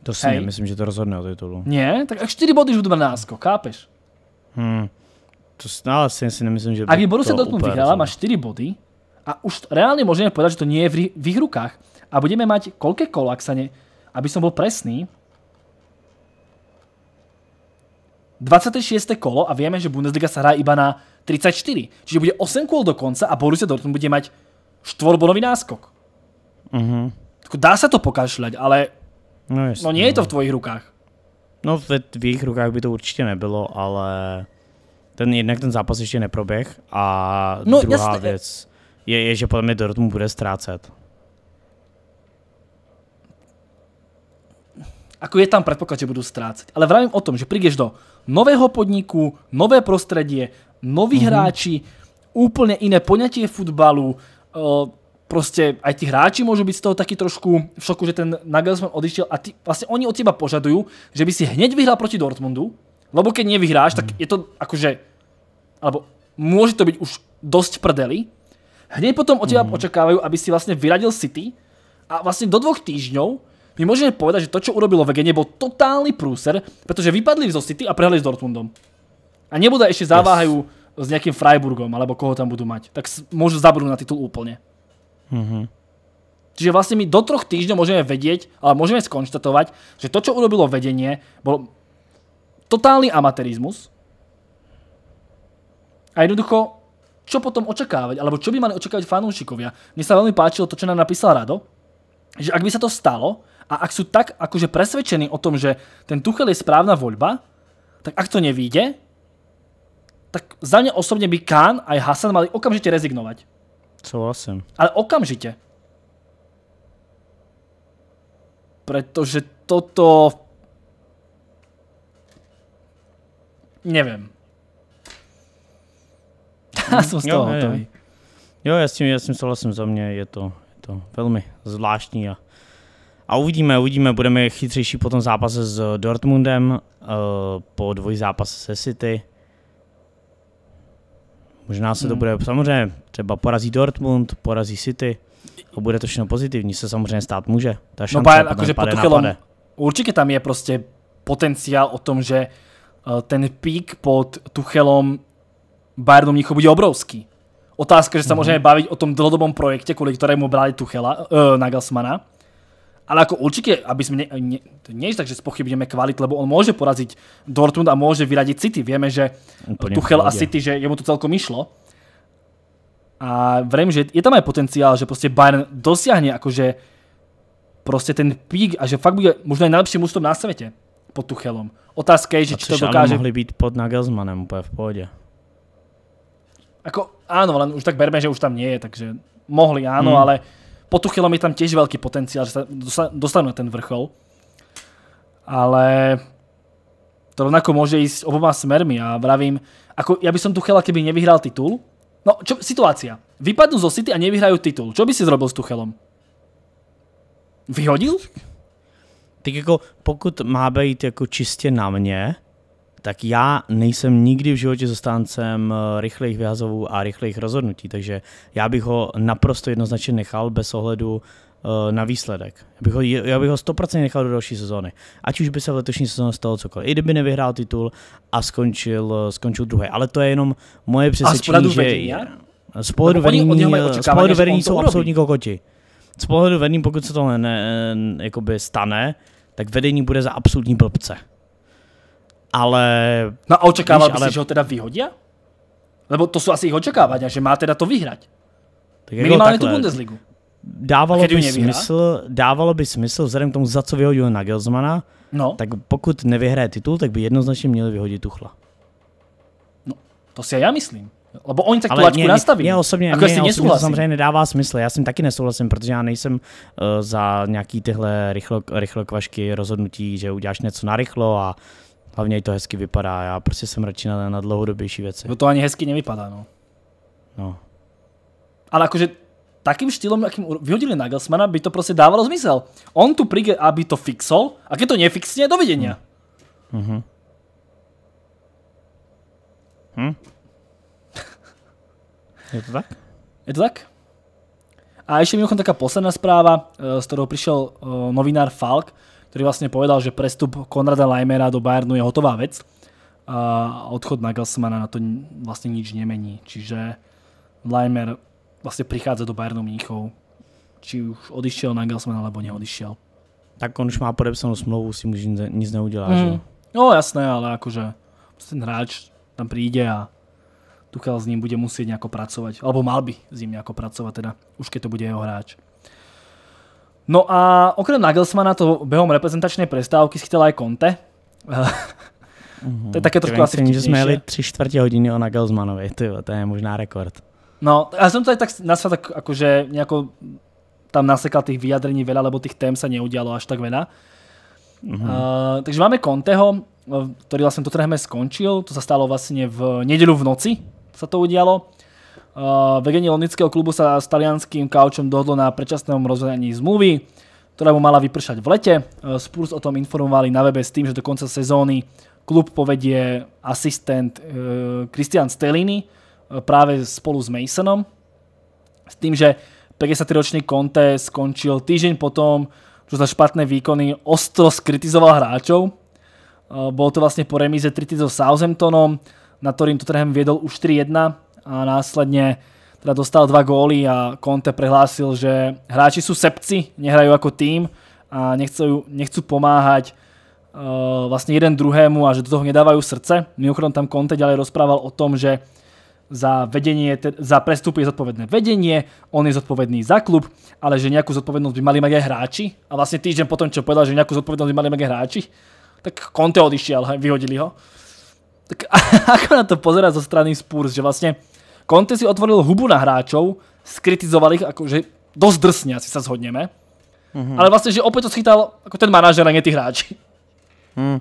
To si Hej. nemyslím, že to rozhodne o titulu. Nie? Tak 4 body už budú mať kápeš. Hmm. To stále no, si, si nemyslím, že... Ak by Borussia Dortmund vyhrala, má 4 body a už reálne môžeme povedať, že to nie je v, v ich rukách. A budeme mať koľké kol, ak sa ne... Aby som bol presný, 26. kolo a vieme, že Bundesliga sa hrá iba na 34. Čiže bude 8 kôl do konca a Borussia Dortmund bude mať štvorbonový náskok. Mm-hmm. dá sa to pokašľať, ale no, jasný, no nie je to no. v tvojich rukách. No v, tvých jejich rukách by to určitě nebylo, ale ten jednak ten zápas ještě neproběh a no, druhá jasne. věc je, je, že podle mě Dortmund bude strácať. Ako je tam predpoklad, že budú strácať. Ale vravím o tom, že prídeš do nového podniku, nové prostredie, noví mm-hmm. hráči, úplne iné poňatie futbalu, eh, proste aj tí hráči môžu byť z toho taký trošku v šoku, že ten Nagelsmann odišiel a ty, vlastne oni od teba požadujú, že by si hneď vyhral proti Dortmundu, lebo keď nevyhráš, mm. tak mhm. je to akože, alebo môže to byť už dosť prdeli. Hneď potom od teba mm. očakávajú, aby si vlastne vyradil City a vlastne do dvoch týždňov my môžeme povedať, že to, čo urobilo VG, bol totálny prúser, pretože vypadli zo City a prehrali s Dortmundom. A nebude ještě zaváhajú yes. s nějakým Freiburgom, alebo koho tam budou mať. Tak můžu zabrnout na titul úplně. Mm-hmm. Čiže vlastně my do troch týždňov můžeme vedieť, ale můžeme skonštatovať, že to, čo urobilo vedenie, bol totální amatérismus. A jednoducho, čo potom očakávať, alebo čo by mali očakávať fanúšikovia. Mně se veľmi páčilo to, čo nám napísal Rado, že ak by se to stalo a ak jsou tak akože presvedčení o tom, že ten Tuchel je správná voľba, tak ak to nevíde, tak za mě osobně by Khan a Hasan mali okamžitě rezignovat. Co Souhlasím. Ale okamžitě. Protože toto... Nevím. Já jsem z toho jo, hotový. Jo, já s tím, já s tím souhlasím za mě, je to, je to velmi zvláštní a, a uvidíme, uvidíme, budeme chytřejší po tom zápase s Dortmundem, uh, po dvoj zápase se City. Možná se to hmm. bude, samozřejmě, třeba porazí Dortmund, porazí City a bude to všechno pozitivní, se samozřejmě stát může. Ta no, šance, no pár, akože pod Tuchelom, určitě tam je prostě potenciál o tom, že eh, ten pík pod Tuchelom Bayernu Mnichov bude obrovský. Otázka, že se -hmm. můžeme bavit o tom dlhodobom projekte, kvůli kterému brali Tuchela, uh, Nagelsmana, ale ako určite, aby sme, ne, ne, nie je tak, že spochybneme kvalit, lebo on môže poraziť Dortmund a môže vyradiť City. Vieme, že Úplne Tuchel a City, že jemu to celkom išlo. A vrem, že je tam aj potenciál, že prostě Bayern dosiahne akože prostě ten pík a že fakt bude možná najlepším ústom na svete pod Tuchelom. Otázka je, že či to dokáže... mohli být pod Nagelsmanem úplne v pohode. Ako, áno, len už tak berme, že už tam nie je, takže mohli, áno, hmm. ale Potuchila je tam tiež veľký potenciál, že sa dostanú na ten vrchol. Ale to rovnako môže ísť oboma smermi a vravím, ako ja by som Tuchela, keby nevyhral titul. No, čo, situácia. Vypadnú zo City a nevyhrajú titul. Čo by si zrobil s Tuchelom? Vyhodil? Tak ako pokud má být jako čistě na mě, tak já nejsem nikdy v životě zastáncem eh, rychlých vyhazovů a rychlých rozhodnutí, takže já bych ho naprosto jednoznačně nechal bez ohledu eh, na výsledek. Já bych, ho, stoprocentně 100% nechal do další sezóny. Ať už by se v letošní sezóně stalo cokoliv. I kdyby nevyhrál titul a skončil, eh, skončil druhý. Ale to je jenom moje přesvědčení, že... Vedení, z pohledu vedení, z pohledu vedení jsou absolutní kokoti. Z pohledu vedení, pokud se to ne, ne, jakoby stane, tak vedení bude za absolutní blbce ale... No a očekával víš, ale... si, že ho teda vyhodia? Lebo to jsou asi jich očekávání, že má teda to vyhrať. Tak jako Minimálně tu Bundesligu. Dávalo by, smysl, dávalo by smysl, vzhledem k tomu, za co vyhodil Nagelsmana, no. tak pokud nevyhraje titul, tak by jednoznačně měli vyhodit Tuchla. No, to si já myslím. Lebo oni tak tu mě, nastaví. Mě osobně, jako mě, osobně to samozřejmě nedává smysl. Já jsem taky nesouhlasím, protože já nejsem uh, za nějaký tyhle rychlo, rychlo kvašky rozhodnutí, že uděláš něco narychlo a Hlavně i to hezky vypadá, já prostě jsem radši na, na dlouhodobější věci. No to ani hezky nevypadá, no. No. Ale jakože takým štýlom, jakým vyhodili Nagelsmana, by to prostě dávalo zmysel. On tu príge, aby to fixol, a keď to nefixne, dovidenia. Mhm. Mm. Hm? Je to tak? Je to tak? A ještě mimochodem taká posledná správa, eh, z kterou přišel eh, novinár Falk, ktorý vlastne povedal, že prestup Konrada Leimera do Bayernu je hotová vec a odchod Nagelsmana na to vlastne nič nemení. Čiže Leimer vlastne prichádza do Bayernu Mníchov, či už odišiel Nagelsman alebo neodišiel. Tak on už má podepsanú smlouvu, si mu nic neudelá, mm. že? No jasné, ale akože ten hráč tam príde a Tuchel s ním bude musieť nejako pracovať, alebo mal by s ním nejako pracovať teda, už keď to bude jeho hráč. No a okrem Nagelsmana to během reprezentačnej prestávky schytal aj Conte. Mhm. to je také trošku asi že sme jeli tři čtvrtě hodiny o Nagelsmanovi, to je možná rekord. No, já jsem to aj tak nasval tak akože nejako tam nasekal tých vyjadrení veľa, lebo tých tém sa neudialo až tak veľa. Uh, mhm. takže máme Conteho, ktorý vlastne to trhme skončil, to sa stalo vlastne v nedelu v noci, sa to udialo. Eh, vedenie Londýnského klubu sa s talianským kaučom dohodlo na predčasnom rozhodnutí zmluvy, ktorá mu mala vypršať v lete. Eh, Spurs o tom informovali na webe s tým, že do konca sezóny klub povedie asistent eh, Christian Stellini práve spolu s Masonom. S tým, že 53-ročný Conte skončil týždeň potom, čo za špatné výkony ostro skritizoval hráčov. Bolo to vlastne po remíze 3 so Southamptonom, na ktorým Tottenham viedol už 3-1 a následne teda dostal dva góly a Conte prehlásil, že hráči sú sepci, nehrajú ako tým a nechcú, nechcú pomáhať uh, vlastne jeden druhému a že do toho nedávajú srdce. Mimochodom tam Conte ďalej rozprával o tom, že za, vedenie, za prestupy je zodpovedné vedenie, on je zodpovedný za klub, ale že nejakú zodpovednosť by mali mať aj hráči. A vlastne týždeň potom, čo povedal, že nejakú zodpovednosť by mali mať aj hráči, tak Conte odišiel, vyhodili ho. Tak ako na to pozerať zo strany Spurs, že vlastne Conte si otvoril hubu na hráčov, skritizoval ich akože dosť drsne, asi sa zhodneme. Mm-hmm. Ale vlastně, že opět to schytal jako ten manažer, a nie tí hráči. Mm.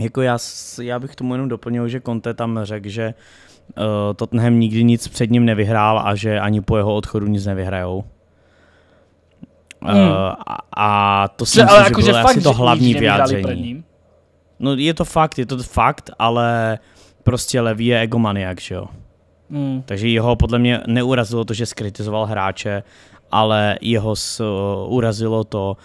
Jako já, já bych tomu jenom doplnil, že Conte tam řekl, že uh, Tottenham nikdy nic před ním nevyhrál a že ani po jeho odchodu nic nevyhrajou. Mm. Uh, a, a to si že, myslím, ale že jako, bylo že asi fakt, to hlavní vyjádření. No je to fakt, je to fakt, ale prostě Levý je egomaniak, že jo. Mm. Takže jeho podle mě neurazilo to, že skritizoval hráče, ale jeho uh, urazilo to,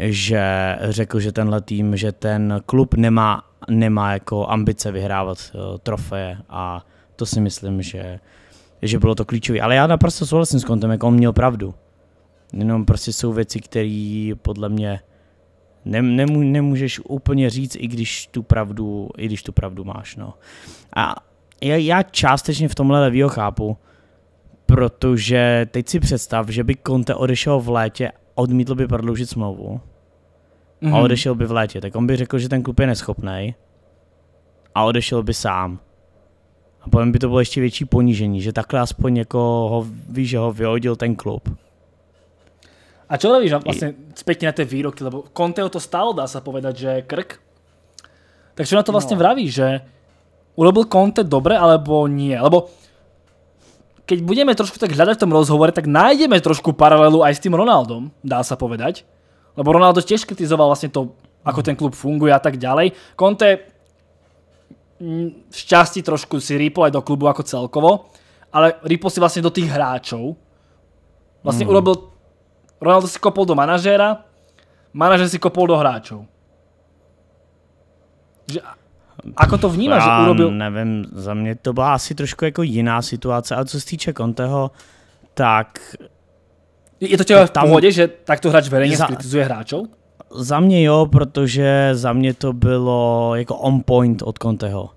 že řekl, že tenhle tým, že ten klub nemá, nemá jako ambice vyhrávat uh, trofeje a to si myslím, že, že bylo to klíčové. Ale já naprosto souhlasím s kontem, jako on měl pravdu. Jenom prostě jsou věci, které podle mě nemů, nemůžeš úplně říct, i když tu pravdu, i když tu pravdu máš. No. A já, já částečně v tomhle levýho chápu, protože teď si představ, že by Conte odešel v létě, odmítl by prodloužit smlouvu mm-hmm. a mhm. odešel by v létě, tak on by řekl, že ten klub je neschopný a odešel by sám. A potom by to bylo ještě větší ponížení, že takhle aspoň jako ho, ví, že ho vyhodil ten klub. A čo robíš vlastne späť na tie výroky, lebo o to stalo, dá sa povedať, že krk. Tak čo na to vlastne no. vraví, že urobil Conte dobre alebo nie. Lebo keď budeme trošku tak hľadať v tom rozhovore, tak nájdeme trošku paralelu aj s tým Ronaldom, dá sa povedať. Lebo Ronaldo tiež kritizoval vlastne to, ako ten klub funguje a tak ďalej. Conte v šťastí trošku si rýpol aj do klubu ako celkovo, ale rýpol si vlastne do tých hráčov. Vlastne mhm. urobil... Ronaldo si kopol do manažéra, manažer si kopol do hráčov. Ako to vnímáš, že urobil? nevím, za mě to byla asi trošku jako jiná situace, ale co se týče Conteho, tak... Je to tělo v pohodě, že takto hráč veřejně za... kritizuje hráčov? Za mě jo, protože za mě to bylo jako on point od Conteho.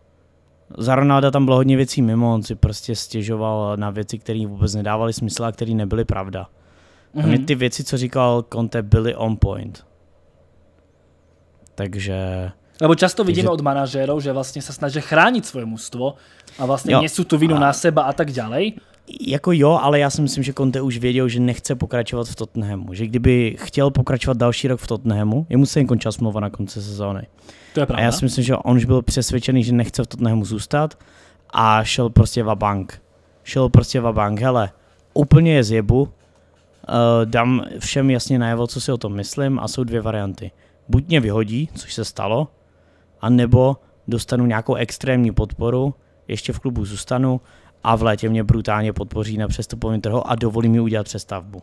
Za Ronalda tam bylo hodně věcí mimo, on si prostě stěžoval na věci, které vůbec nedávaly smysl a které nebyly pravda. Mm-hmm. A mě mhm. ty věci, co říkal Conte, byly on point. Takže Lebo často vidíme Takže... od manažérov, že vlastně se snaží chránit svoje mužstvo a vlastně nesou tu vinu a... na seba a tak ďalej. Jako jo, ale já si myslím, že Conte už věděl, že nechce pokračovat v Tottenhamu. Že kdyby chtěl pokračovat další rok v Tottenhamu, jemu se jen končila smlouva na konci sezóny. To je pravda. A já si myslím, že on už byl přesvědčený, že nechce v Tottenhamu zůstat a šel prostě vabank. Šel prostě vabank, hele, úplně je zjebu, uh, dám všem jasně najevo, co si o tom myslím a jsou dvě varianty. Buď mě vyhodí, což se stalo, a nebo dostanu nějakou extrémní podporu, ještě v klubu zůstanu a v létě mě brutálně podpoří na přestupovém trhu a dovolí mi udělat přestavbu.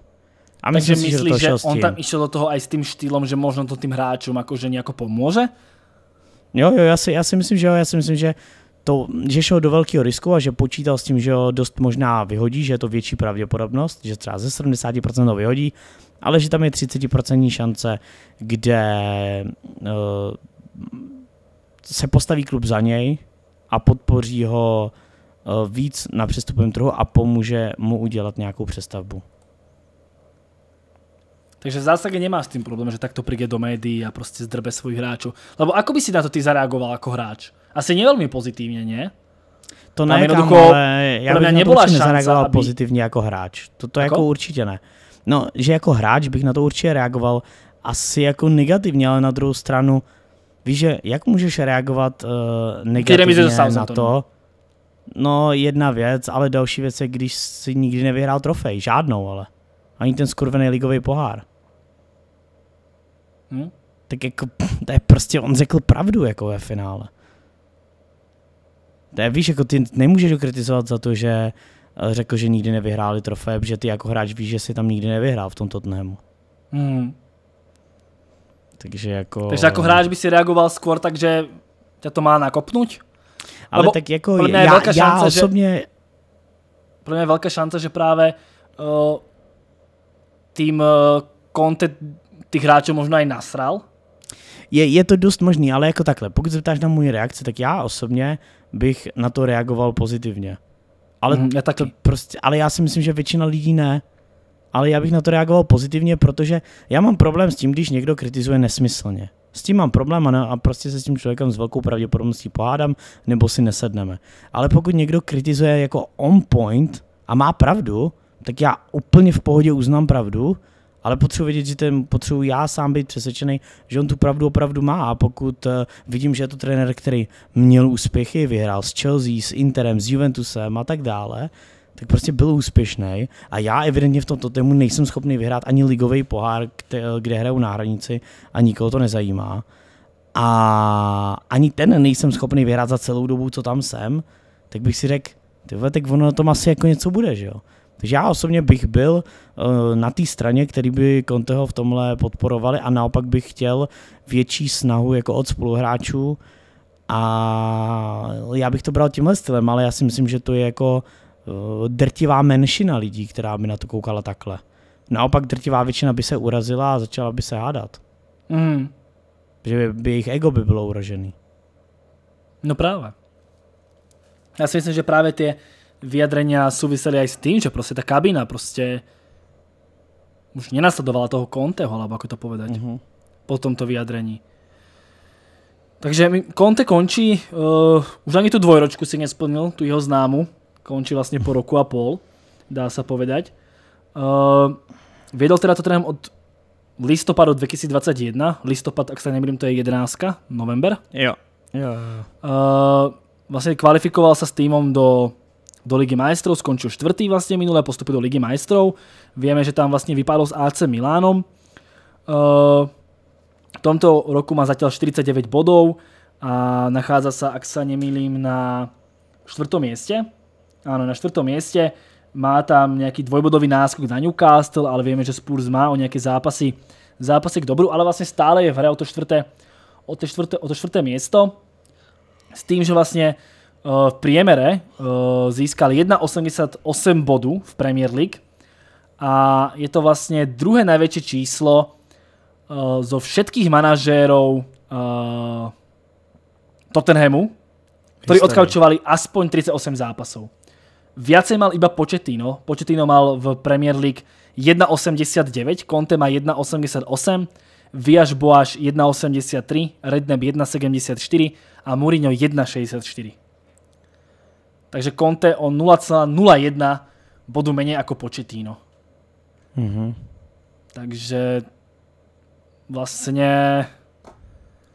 A myslím Takže myslíš, myslí, že, že on tam išel do toho aj s tím štýlom, že možno to tým hráčům jakože nějak pomůže? Jo, jo, já si, já si myslím, že jo, já si myslím, že to, že šel do velkého risku a že počítal s tím, že ho dost možná vyhodí, že je to větší pravděpodobnost, že třeba ze 70% ho vyhodí, ale že tam je 30% šance, kde uh, se postaví klub za něj a podpoří ho eh, víc na přestupovém trhu a pomůže mu udělat nějakou přestavbu. Takže v zásadě nemá s tím problém, že takto přijde do médií a prostě zdrbe svých hráčů. Lebo ako by si na to ty zareagoval jako hráč? Asi velmi pozitivně, ne? To ne, kam, jako ale já bych na to určitě nezareagoval aby... pozitivně jako hráč. To to jako? jako určitě ne. No, že jako hráč bych na to určitě reagoval asi jako negativně, ale na druhou stranu uh, Víš, že jak můžeš reagovat uh, negativně na to? No. no, jedna věc, ale další věc je, když si nikdy nevyhrál trofej. Žádnou, ale. Ani ten skurvený ligový pohár. Hm? Tak jako, to je prostě, on řekl pravdu jako ve finále. To je, víš, jako ty nemůžeš ho kritizovat za to, že eh, řekl, že nikdy nevyhráli trofej, protože ty jako hráč víš, že si tam nikdy nevyhrál v tom Tottenhamu. Hmm. Takže jako... Takže jako hráč by si reagoval skôr, takže tě to má nakopnout? Ale Lebo tak jako je, já, šance, já osobně... Že, pro mě je velká šance, že právě uh, tým konte eh, uh, těch hráčů možná i nasral. Je, je to dost možný, ale jako takhle, pokud se ptáš na můj reakci, tak já osobně bych na to reagoval pozitivně. Ale, mm, já Prostě, ale já si myslím, že většina lidí ne ale já bych na to reagoval pozitivně, protože já mám problém s tím, když někdo kritizuje nesmyslně. S tím mám problém a, ne, a prostě se s tím člověkem s velkou pravděpodobností pohádám nebo si nesedneme. Ale pokud někdo kritizuje jako on point a má pravdu, tak já úplně v pohodě uznám pravdu, ale potřebuji vědět, že ten, potřebuji já sám být přesvědčený, že on tu pravdu opravdu má a pokud eh, vidím, že je to trenér, který měl úspěchy, vyhrál s Chelsea, s Interem, s Juventusem a tak dále, tak prostě byl úspěšný a já evidentně v tomto tému nejsem schopný vyhrát ani ligový pohár, kde hrajou náhradníci a nikoho to nezajímá. A ani ten nejsem schopný vyhrát za celou dobu, co tam jsem, tak bych si řekl, ty vole, tak ono tom asi jako něco bude, že jo. Takže já osobně bych byl uh, na té straně, který by Conteho v tomhle podporovali a naopak bych chtěl větší snahu jako od spoluhráčů a já bych to bral tímhle stylem, ale já si myslím, že to je jako Eh, drtivá menšina lidí, která by na to koukala takhle. Naopak drtivá většina by se urazila a začala by se hádat. Mm. Že by, by jejich ego by bylo uražený. No právě. Já si myslím, že právě ty vyjadrenia souvisely i s tím, že prostě ta kabina prostě už nenasledovala toho Conteho, alebo ako to povedať, mm -hmm. po tomto vyjadrení. Takže Conte končí, uh, už ani tu dvojročku si nesplnil, tu jeho známu, končí vlastne po roku a pol, dá sa povedať. Uh, viedol teda Tottenham od listopadu 2021, listopad, ak sa nemýlim, to je 11. november. Jo. jo. Uh, eh, vlastne kvalifikoval sa s týmom do, do Ligy majstrov, skončil štvrtý vlastne minulé, postupil do Ligy majstrov. Vieme, že tam vlastne vypadol s AC Milánom. Uh, v tomto roku má zatiaľ 49 bodov a nachádza sa, ak sa nemýlim, na štvrtom mieste. Áno, na čtvrtom mieste má tam nejaký dvojbodový náskok na Newcastle, ale vieme, že Spurs má o nejaké zápasy, zápasy k dobru, ale vlastne stále je v hre o to čtvrté, to miesto. S tým, že vlastne e, v priemere e, získal 1,88 bodu v Premier League a je to vlastne druhé najväčšie číslo e, zo všetkých manažérov Tottenhamu, ktorí odkaučovali aspoň 38 zápasov viacej mal iba Početino. Početino mal v Premier League 1,89, Conte má 1,88, Viaž Boáš 1,83, Redneb 1,74 a Mourinho 1,64. Takže Conte o 0,01 bodu menej ako Početino. Mm-hmm. Takže vlastně...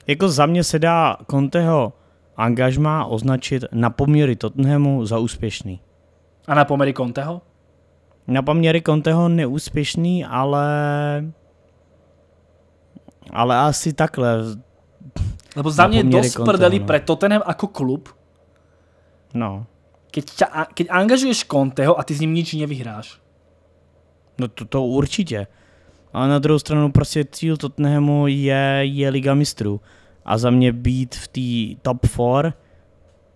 Jako za mě se dá Conteho angažma označit na poměry Tottenhamu za úspěšný. A na poměry Conteho? Na poměry Conteho neúspěšný, ale... Ale asi takhle. Lebo za mě dost prdeli no. pre Tottenham jako klub. No. Keď, ťa, keď angažuješ Conteho a ty s ním nič nevyhráš. No to, to určitě. Ale na druhou stranu prostě cíl Tottenhamu je, je Liga mistrů. A za mě být v té top 4,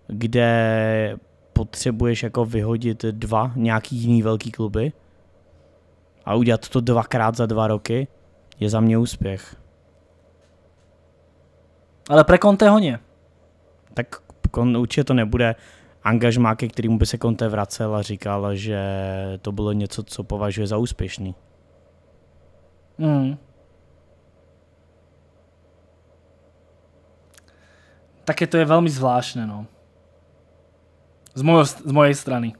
kde potřebuješ jako vyhodit dva nějaký jiný velký kluby a udělat to dvakrát za dva roky, je za mě úspěch. Ale pre Conte ne. Tak kon, určitě to nebude angažmá, ke kterému by se Conte vracel a říkal, že to bylo něco, co považuje za úspěšný. Mm. Také to je velmi zvláštné, no. Z, mojo, z mojej strany.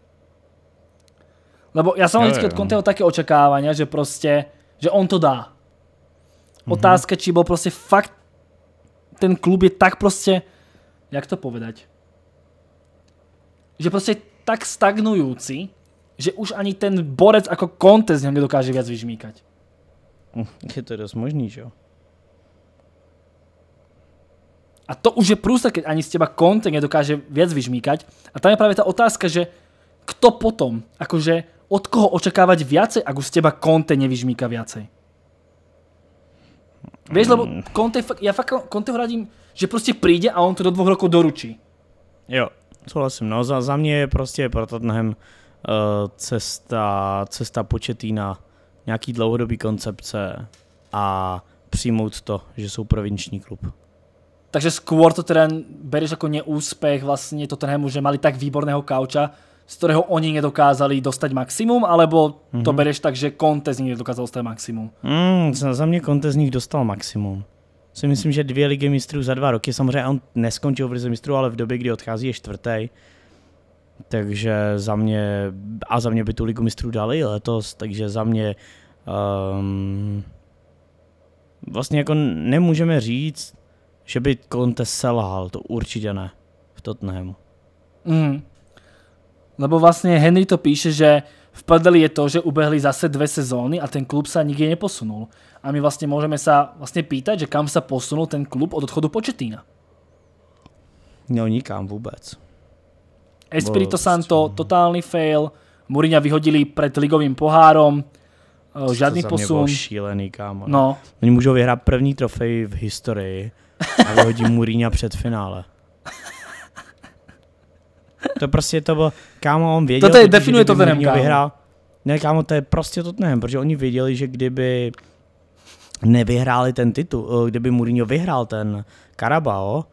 Lebo ja som vždycky od Conteho také očakávania, že proste, že on to dá. Mhm. Otázka, či bol proste fakt ten klub je tak proste, jak to povedať, že proste tak stagnujúci, že už ani ten borec ako Conte z neho nedokáže viac vyžmýkať. Hm, je to dosť možný, že jo? A to už je prúsa, keď ani z teba kontek nedokáže viac vyžmíkať. A tam je práve tá otázka, že kto potom, akože od koho očakávať viacej, ak už z teba konte nevyžmíka viacej? Vieš, lebo mm. konte, ja fakt ho radím, že prostě príde a on to do dvoch rokov doručí. Jo, súhlasím. No, za, za mě je prostě pro Tottenham uh, cesta, cesta početí na nějaký dlouhodobý koncepce a přijmout to, že jsou provinční klub. Takže skôr to teda bereš jako neúspěch vlastně Tottenhamu, že mali tak výborného kauča, z kterého oni nedokázali dostať maximum, alebo mm -hmm. to mhm. bereš tak, že Conte z nich nedokázal dostat maximum? Mm, za, za mě Conte z nich dostal maximum. Si myslím, že dvě ligy mistrů za dva roky, samozřejmě on neskončil v lize mistrů, ale v době, kdy odchází je čtvrtý. Takže za mě, a za mě by tu ligu mistrů dali letos, takže za mě um, vlastně jako nemůžeme říct, že by Conte selhal, to určitě ne. V Tottenhamu. Mm. Lebo vlastně Henry to píše, že v prdeli je to, že ubehli zase dve sezóny a ten klub sa nikde neposunul. A my vlastně můžeme sa vlastně pýtať, že kam sa posunul ten klub od odchodu Početína. No nikam vůbec. Espirito Bolo Santo, totálny fail, Mourinho vyhodili před ligovým pohárom, žádný to posun. Šílený, kámo. No. Oni můžou vyhrát první trofej v historii a vyhodí Muríňa před finále. To prostě to bylo, kámo, on věděl, to tady definuje to ten vyhrál. Ne, kámo, to je prostě to ne, protože oni věděli, že kdyby nevyhráli ten titul, eh, kdyby Mourinho vyhrál ten Carabao,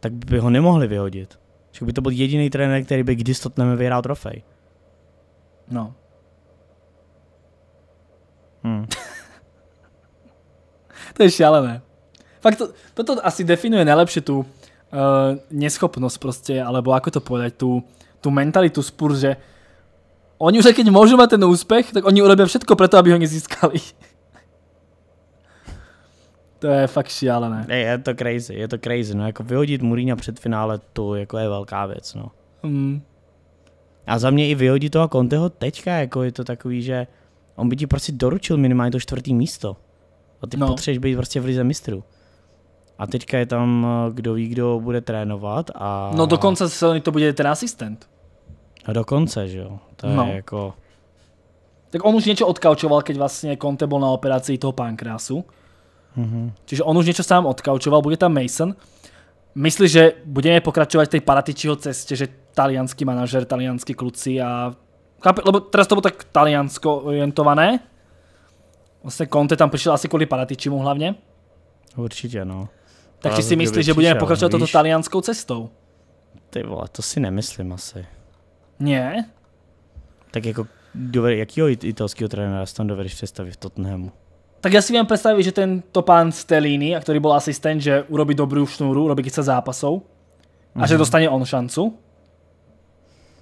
tak by ho nemohli vyhodit. Že by to byl jediný trenér, který by kdy s vyhrál trofej. No. Hmm. to je šalené. Fakt to, toto asi definuje najlepšie tú uh, eh, neschopnosť proste, alebo ako to povedať, tú, tú mentalitu spúr, že oni už aj keď môžu mať ten úspech, tak oni urobia všetko preto, aby ho nezískali. To je fakt šialené. Je, je to crazy, je to crazy. No, jako vyhodit Mourinho před finále, to jako je velká věc. No. Mm. A za mě i vyhodit toho Conteho teďka, jako je to takový, že on by ti prostě doručil minimálně to čtvrtý místo. A ty no. potřebuješ být prostě v lize mistrů. A teďka je tam, eh, kdo ví, kdo bude trénovat. A... No dokonce se to bude ten asistent. A dokonce, že jo. To no. je jako... Tak on už něco odkaučoval, keď vlastně Conte bol na operácii toho pankrásu. Mm-hmm. Čiže on už něco sám odkaučoval, bude tam Mason. Myslíš, že budeme pokračovat v tej paratičího cestě, že talianský manažer, talianský kluci a... Chápe, lebo teraz to bylo tak taliansko orientované. vlastně Conte tam přišel asi kvůli paratičímu hlavně určitě, no. Takže si myslíš, že budeme pokračovat toto talianskou cestou? Ty vole, to si nemyslím asi. Ne? Tak jako, dover, jakýho italského trenéra si tam dovedeš představit v Tottenhamu? Tak já si viem představit, že tento pán Stellini, a který byl asistent, že urobí dobrou šnúru, urobí se zápasov a mm -hmm. že mhm. dostane on šancu.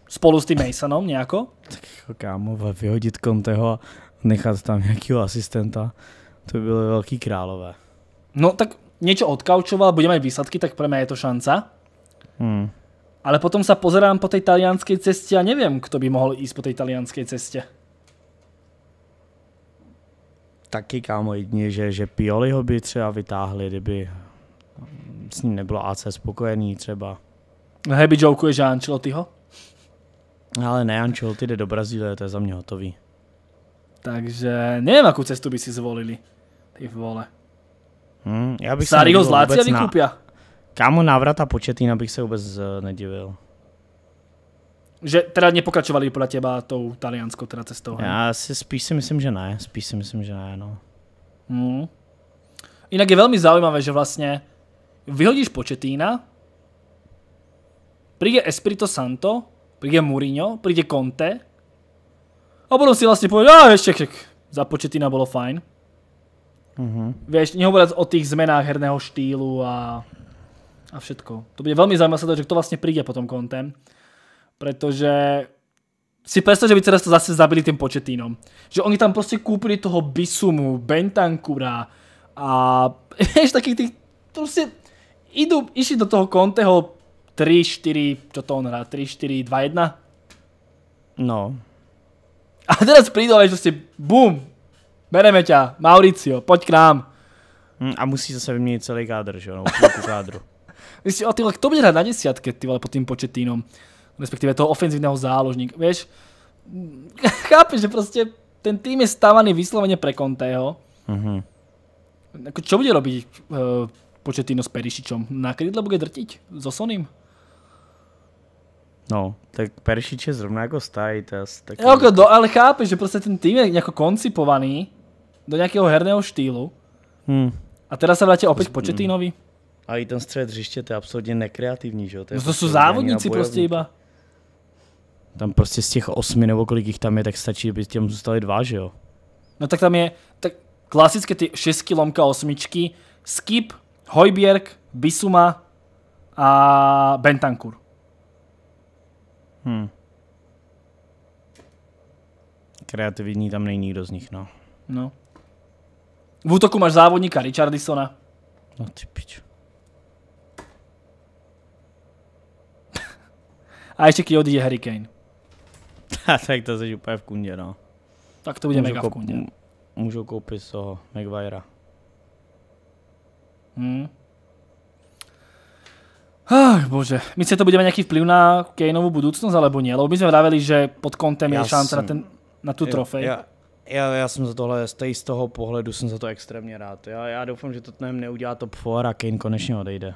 Spolu s tím Masonom nějako. Tak jako kámo, vyhodit Conteho a nechat tam nějakého asistenta, to by bylo velký králové. No tak niečo odkaučoval, Budeme mať výsledky, tak pre mňa je to šanca. Hmm. Ale potom sa pozerám po tej talianskej ceste a neviem, kto by mohol ísť po tej talianskej ceste. Taky kámo jedině, že, že Pioli ho by třeba vytáhli, kdyby s ním nebylo AC spokojený třeba. No, Heby jokuje, že Ancelottiho? Ale ne, Ancelotti jde do Brazílie, to je za mě hotový. Takže nevím, jakou cestu by si zvolili. Ty vole. Hmm, já bych Starýho z vykupia. Na... Kámo, návrat a početína bych se vůbec eh, nedivil. Že teda nepokračovali podle těba tou talianskou teda cestou. Já si spíš si myslím, že ne. Spíš si myslím, že ne, no. Hmm. Jinak je velmi zaujímavé, že vlastně vyhodíš početína, príde Espirito Santo, príde Mourinho, príde Conte a potom si vlastně povedal, že ještě, za početína bylo fajn. Uh-huh. Mm-hmm. Vieš, nehovoriac o tých zmenách herného štýlu a, a všetko. To bude veľmi zaujímavé sledovať, že kto vlastne príde po tom kontem. Pretože si predstav, že by teraz to zase zabili tým početínom. Že oni tam proste kúpili toho Bisumu, Bentankura a vieš, takých tých proste idú, išli do toho konteho 3, 4, čo to on hrá, 3, 4, 2, 1. No. A teraz prídu a vieš, proste bum, Bereme tě, Mauricio, pojď k nám. Hm, a musí zase vyměnit celý kádr, že jo, no, kádru. Myslím, a ty, kdo bude hrát na desiatke, ty vole, pod tím početínom, respektive toho ofenzivního záložníka, Víš, Chápeš, že prostě ten tým je stávaný vysloveně pre Conteho. Mm-hmm. čo bude robiť eh, početínom s Perišičom? Na krydle bude drtiť? S Osoným? No, tak Perišič je zrovna jako Stajitas. Tak... Jako, no, ale chápeš, že prostě ten tým je jako koncipovaný do nějakého herného štýlu. Hmm. A teda se vrátí opět nový. A i ten střed hřiště, to je absolutně nekreativní, že jo? To, no to prostě jsou závodníci prostě iba. Tam prostě z těch osmi nebo kolik jich tam je, tak stačí, aby těm zůstali dva, že jo? No tak tam je tak klasické ty šestky lomka osmičky, Skip, Hojbjerg, Bisuma a Bentankur. Hmm. Kreativní tam není nikdo z nich, no. No. V útoku máš závodníka Richardisona. No ty pič. A ještě kdy odjde Kane. tak to seš úplně v kundě, no. Tak to bude můžu mega v kundě. Můžu koupit z toho Maguirea. Hmm. Ach, bože, myslíte, to bude mít nějaký vplyv na Kaneovu budoucnost, alebo nie? Lebo my jsme vraveli, že pod kontem je šance na, ten, na tu trofej. Já, já, já jsem za tohle, z z toho pohledu jsem za to extrémně rád. Já, já doufám, že Tottenham neudělá top 4 a Kane konečně odejde.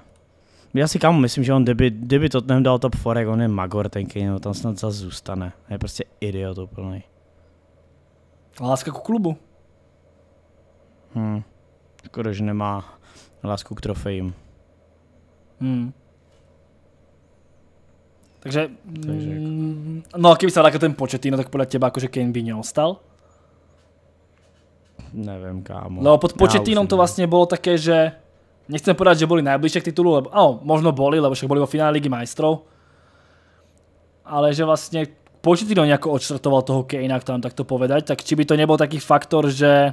Já si kámo myslím, že on kdyby, kdyby Tottenham dal top 4, on je Magor, ten Kane, no, tam snad zase zůstane. Je prostě idiot úplný. Láska k klubu. Hmm. Skoro, že nemá lásku k trofejím. Hmm. Takže, Takže jako... Mm, no a kdyby se dal ten početí, no tak podle těba, akože Kane by neostal? Nevím kámo. No pod Početínom to vlastně bylo také, že nechcem podat, že byli nejbližší k titulu, lebo áno, možno boli, lebo však boli vo finále Ligy majstrov. Ale že vlastně Početino nějak odštartoval toho Kejna, ak to tak takto povedať, tak či by to nebyl taký faktor, že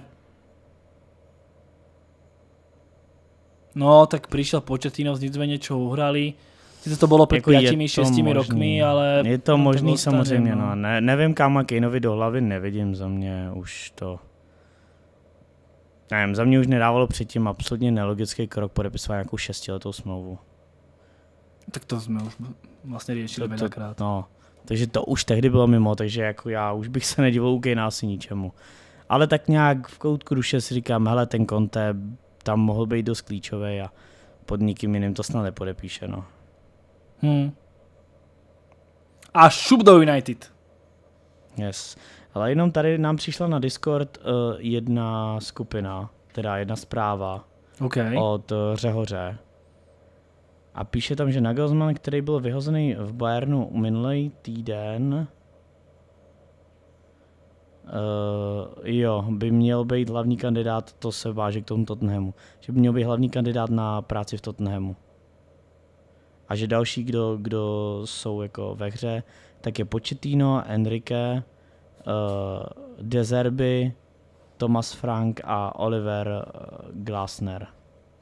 No, tak přišel Početino, z něco niečo uhrali. Sice to bylo před 5, jako 6 rokmi, ale... Je to možný samozřejmě, no. no. Ne, nevím, kam Kejnovi do hlavy nevidím za mě už to nevím, za mě už nedávalo předtím absolutně nelogický krok podepisovat nějakou šestiletou smlouvu. Tak to jsme už vlastně řešili mnohokrát. No, takže to už tehdy bylo mimo, takže jako já už bych se nedivil UK asi ničemu. Ale tak nějak v koutku duše si říkám, hele, ten konte, tam mohl být dost klíčový a pod nikým jiným to snad nepodepíše, no. Hmm. A šup do United. Yes. Ale jenom tady nám přišla na Discord uh, jedna skupina, teda jedna zpráva okay. od uh, Řehoře. A píše tam, že Nagelsmann, který byl vyhozený v Bayernu minulý týden, Uh, jo, by měl být hlavní kandidát, to se váže k tomu Tottenhamu, že by měl být hlavní kandidát na práci v Tottenhamu. A že další, kdo, kdo jsou jako ve hře, tak je Početino, Enrique, Eh, dezerby, Thomas Frank a Oliver eh, Glasner.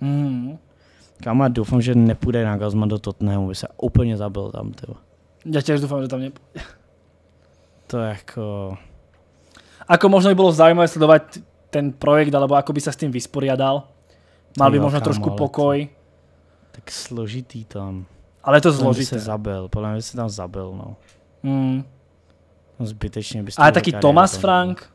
Mm. Kámo, doufám, že nepůjde na Gazman do Tottenhamu, by se úplně zabil tam, ty. Já těž doufám, že tam ne. to je jako... Ako možno by bylo zajímavé sledovat ten projekt, alebo ako by se s tím vysporiadal. Mal by možná trošku pokoj. To, tak složitý tam. Ale je to zložité. se zabil, podle mě se tam zabil, no. Mm. Zbytečně byste... Ale taky Thomas jako Frank?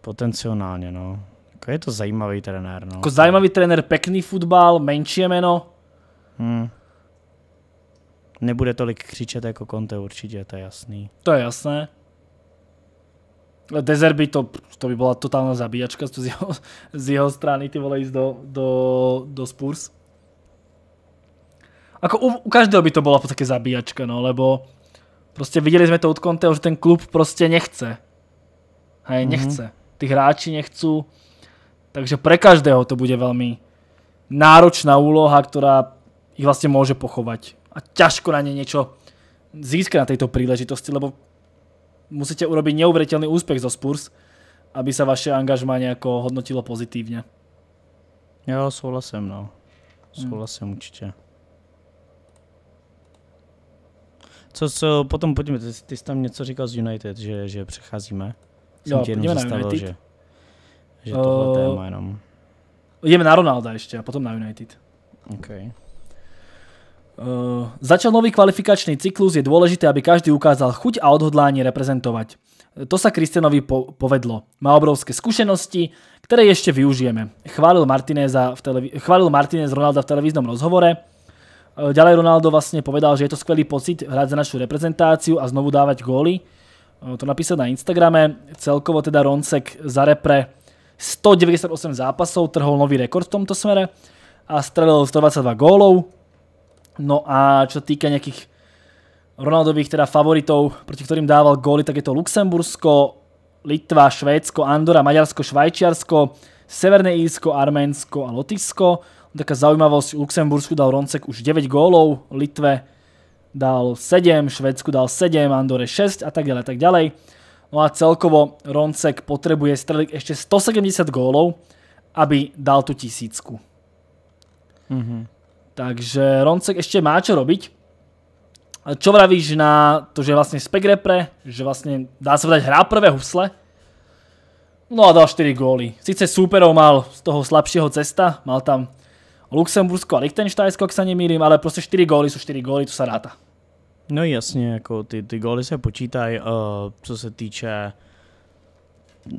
Potenciálně, no. Jako je to zajímavý trenér, no. Jako zajímavý trenér, pěkný fotbal, menší jméno. Hmm. Nebude tolik křičet jako Conte určitě, to je jasný. To je jasné. Dezerby, to, to by byla totálna zabíjačka z jeho, z jeho strany, ty vole, jít do, do, do Spurs. Ako u, u každého by to bola také zabíjačka, no, lebo Prostě viděli jsme to od Conteho, že ten klub prostě nechce. Hej, mhm. nechce. Ty hráči nechcú. Takže pre každého to bude velmi náročná úloha, která ich vlastně môže pochovať. A ťažko na ne niečo získať na tejto príležitosti, lebo musíte urobiť neuveriteľný úspech zo Spurs, aby sa vaše angažma nejako hodnotilo pozitívne. Jo, súhlasím, no. Hmm. Súhlasím určite. určitě. Co, co, potom pojďme, ty, ty jsi tam něco říkal z United, že, že přecházíme. Jsem jo, tě jenom zastavil, že, že tohle eh, téma jenom. Jdeme na Ronalda ještě a potom na United. Ok. Uh, začal nový kvalifikačný cyklus, je dôležité, aby každý ukázal chuť a odhodlání reprezentovať. To sa Kristianovi po povedlo. Má obrovské skúsenosti, ktoré ešte využijeme. Chválil Martinez, v chválil Martinez Ronalda v televíznom rozhovore. Eh, ďalej Ronaldo vlastne povedal, že je to skvelý pocit hrať za našu reprezentáciu a znovu dávať góly. Eh, to napísal na Instagrame. Celkovo teda Roncek za repre 198 zápasov, trhol nový rekord v tomto smere a strelil 122 gólov. No a čo týka nejakých Ronaldových teda favoritov, proti ktorým dával góly, tak je to Luxembursko, Litva, Švédsko, Andora, Maďarsko, Švajčiarsko, Severné Írsko, Arménsko a Lotyšsko taká zaujímavosť, Luxembursku dal Roncek už 9 gólov, Litve dal 7, Švédsku dal 7, Andore 6 a tak ďalej, tak ďalej. No a celkovo Roncek potrebuje streliť ešte 170 gólov, aby dal tu tisícku. Mm -hmm. Takže Roncek ešte má čo robiť. Čo vravíš na to, že vlastne spek repre, že vlastne dá sa vedať hrá prvé husle? No a dal 4 góly. Sice súperov mal z toho slabšieho cesta, mal tam Luxembursko a Liechtensteinsko, jak se nemýlím, ale prostě 4 góly jsou 4 góly, to se ráta. No jasně, jako ty, ty góly se počítají, uh, eh, co se týče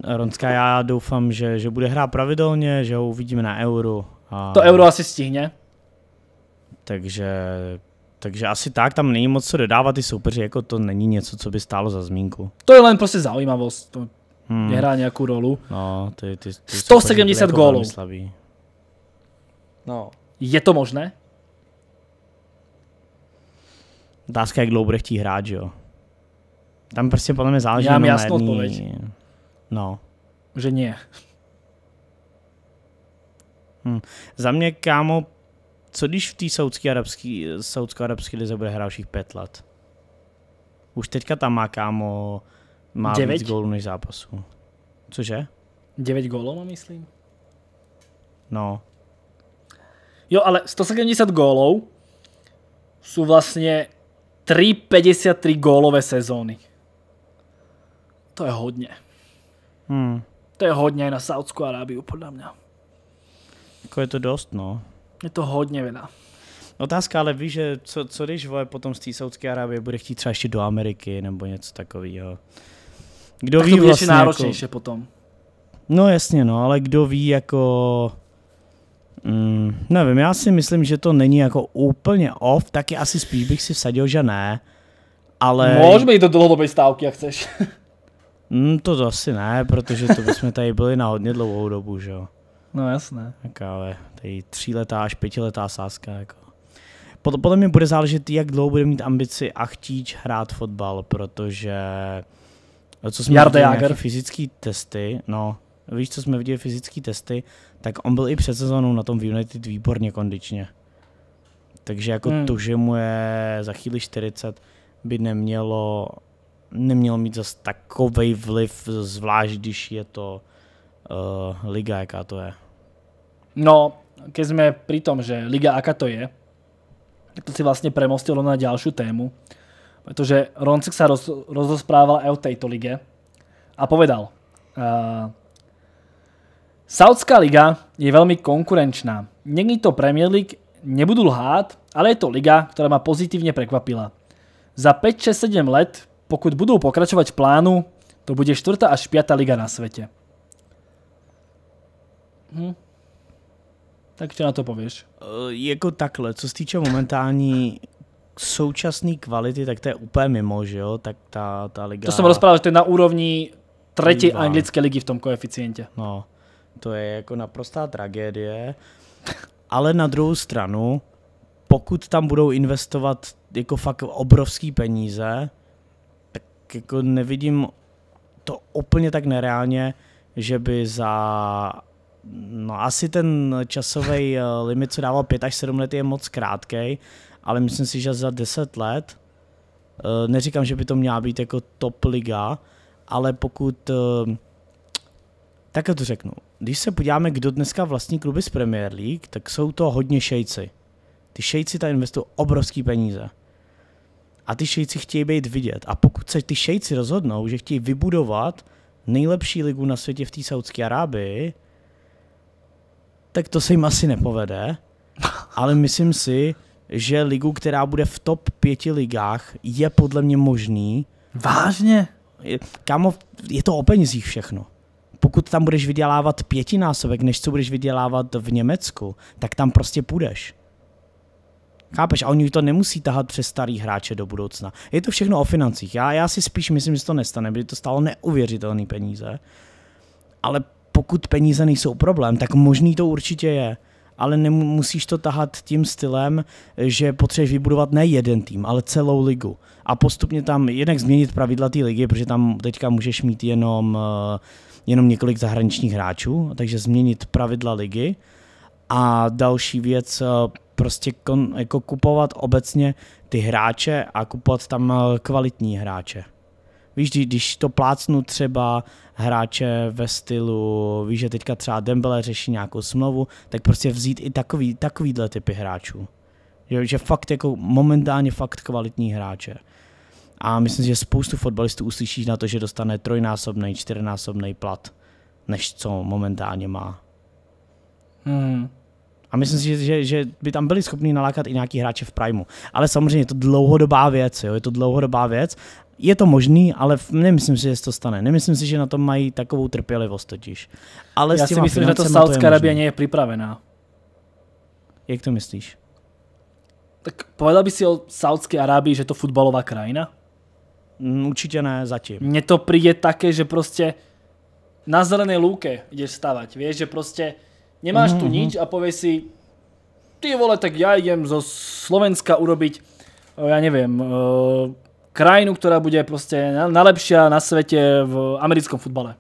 eh, Ronska, já doufám, že, že bude hrát pravidelně, že ho uvidíme na euro. A... To euro asi stihne. Takže, takže asi tak, tam není moc co dodávat, ty soupeři, jako to není něco, co by stálo za zmínku. To je len prostě zaujímavost, to hmm. nehrá nějakou rolu. No, ty, ty, ty 170 jako gólů. No. Je to možné? Otázka, jak dlouho bude chtít hrát, že jo? Tam prostě podle mě záleží Já mám jasnou odpověď. No. Že nie. Hm. Za mě, kámo, co když v té saudsko-arabské lize bude hrát dalších pět let? Už teďka tam má, kámo, má 9? víc gólů než zápasů. Cože? 9 gólů, myslím. No, Jo, ale 170 gólov sú vlastne 3,53 53 gólové sezóny. To je hodně. Hmm. To je hodně aj na Saudskú Arábiu, podľa mňa. Ako je to dost, no. Je to hodně veľa. Otázka ale víš, že co, co když vole potom z té Saudské Arábie bude chtít třeba ještě do Ameriky nebo něco takového. Kdo tak ví to bude vlastně jako- náročnější jako... potom. No jasně, no, ale kdo ví jako Mm, nevím, já si myslím, že to není jako úplně off, taky asi spíš bych si vsadil, že ne. Ale... Můžeme jít do dlouhodobé stávky, jak chceš. Mm, to, asi ne, protože to bychom tady byli na hodně dlouhou dobu, že jo. No jasné. Tak ale tady tříletá až pětiletá sázka. Jako. Pod, podle mě bude záležet, jak dlouho bude mít ambici a chtíč hrát fotbal, protože co jsme Jarda, viděli fyzické testy, no, víš, co jsme viděli fyzické testy, tak on byl i před sezónou na tom v United výborně kondičně. Takže jako hmm. to, že mu je za chvíli 40, by nemělo, nemělo mít zase takový vliv, zvlášť když je to uh, liga, jaká to je. No, když jsme při tom, že liga, jaká to je, tak to si vlastně premostilo na další tému, protože Roncek se roz, rozosprával aj o této lige a povedal, uh, Saudská liga je velmi konkurenčná. Není to Premier League, nebudu lhát, ale je to liga, která ma pozitivně prekvapila. Za 5, 6, 7 let, pokud budou pokračovat v plánu, to bude čtvrtá až pátá liga na světě. Hm. Tak čo na to pověš? Eh, jako takhle, co se týče momentální současné kvality, tak to je úplně mimo, že jo? Tak ta, ta liga... To jsem rozprával, že to je na úrovni třetí anglické ligy v tom koeficientě. No to je jako naprostá tragédie, ale na druhou stranu, pokud tam budou investovat jako fakt obrovský peníze, tak jako nevidím to úplně tak nereálně, že by za no asi ten časový eh, limit, co dával 5 až 7 let, je moc krátký, ale myslím si, že za 10 let, eh, neříkám, že by to měla být jako top liga, ale pokud, eh, tak to řeknu, když se podíváme, kdo dneska vlastní kluby z Premier League, tak jsou to hodně šejci. Ty šejci tam investují obrovský peníze. A ty šejci chtějí být vidět. A pokud se ty šejci rozhodnou, že chtějí vybudovat nejlepší ligu na světě v té Saudské Arábii, tak to se jim asi nepovede. Ale myslím si, že ligu, která bude v top pěti ligách, je podle mě možný. Vážně? Kámo, je to o penězích všechno pokud tam budeš vydělávat pětinásobek, než co budeš vydělávat v Německu, tak tam prostě půjdeš. Chápeš? A oni to nemusí tahat přes starý hráče do budoucna. Je to všechno o financích. Já, já si spíš myslím, že to nestane, by to stalo neuvěřitelné peníze. Ale pokud peníze nejsou problém, tak možný to určitě je. Ale nemusíš to tahat tím stylem, že potřebuješ vybudovat ne jeden tým, ale celou ligu. A postupně tam jednak změnit pravidla té ligy, protože tam teďka můžeš mít jenom uh, jenom několik zahraničních hráčů, takže změnit pravidla ligy. A další věc, eh, prostě kon, jako kupovat obecně ty hráče a kupovat tam eh, kvalitní hráče. Víš, když to plácnu třeba hráče ve stylu, víš, že teďka třeba Dembele řeší nějakou smlouvu, tak prostě vzít i takový, takovýhle typy hráčů. Že, že fakt jako momentálně fakt kvalitní hráče. A myslím si, že spoustu fotbalistů uslyšíš na to, že dostane trojnásobný, čtyřnásobný plat, než co momentálně má. Hmm. A myslím si, že, že by tam byli schopni nalákat i nějaký hráče v primu. Ale samozřejmě je to dlouhodobá věc, jo? je to dlouhodobá věc. Je to možný, ale nemyslím si, že se to stane. Nemyslím si, že na tom mají takovou trpělivost totiž. Ale Já si myslím, že to Saudská Arabie není je připravená. Jak to myslíš? Tak povedal by si o Saudské Arábii, že je to futbalová krajina? Mm, určitě ne, zatím. Mně to přijde také, že prostě na zelené lúke jdeš stavať, vieš, že prostě nemáš mm -hmm. tu mhm, mhm. nič a povieš si, ty vole, tak ja idem zo Slovenska urobiť, eh, ja neviem, uh, eh, krajinu, která bude prostě najlepšia na svete v americkom futbale.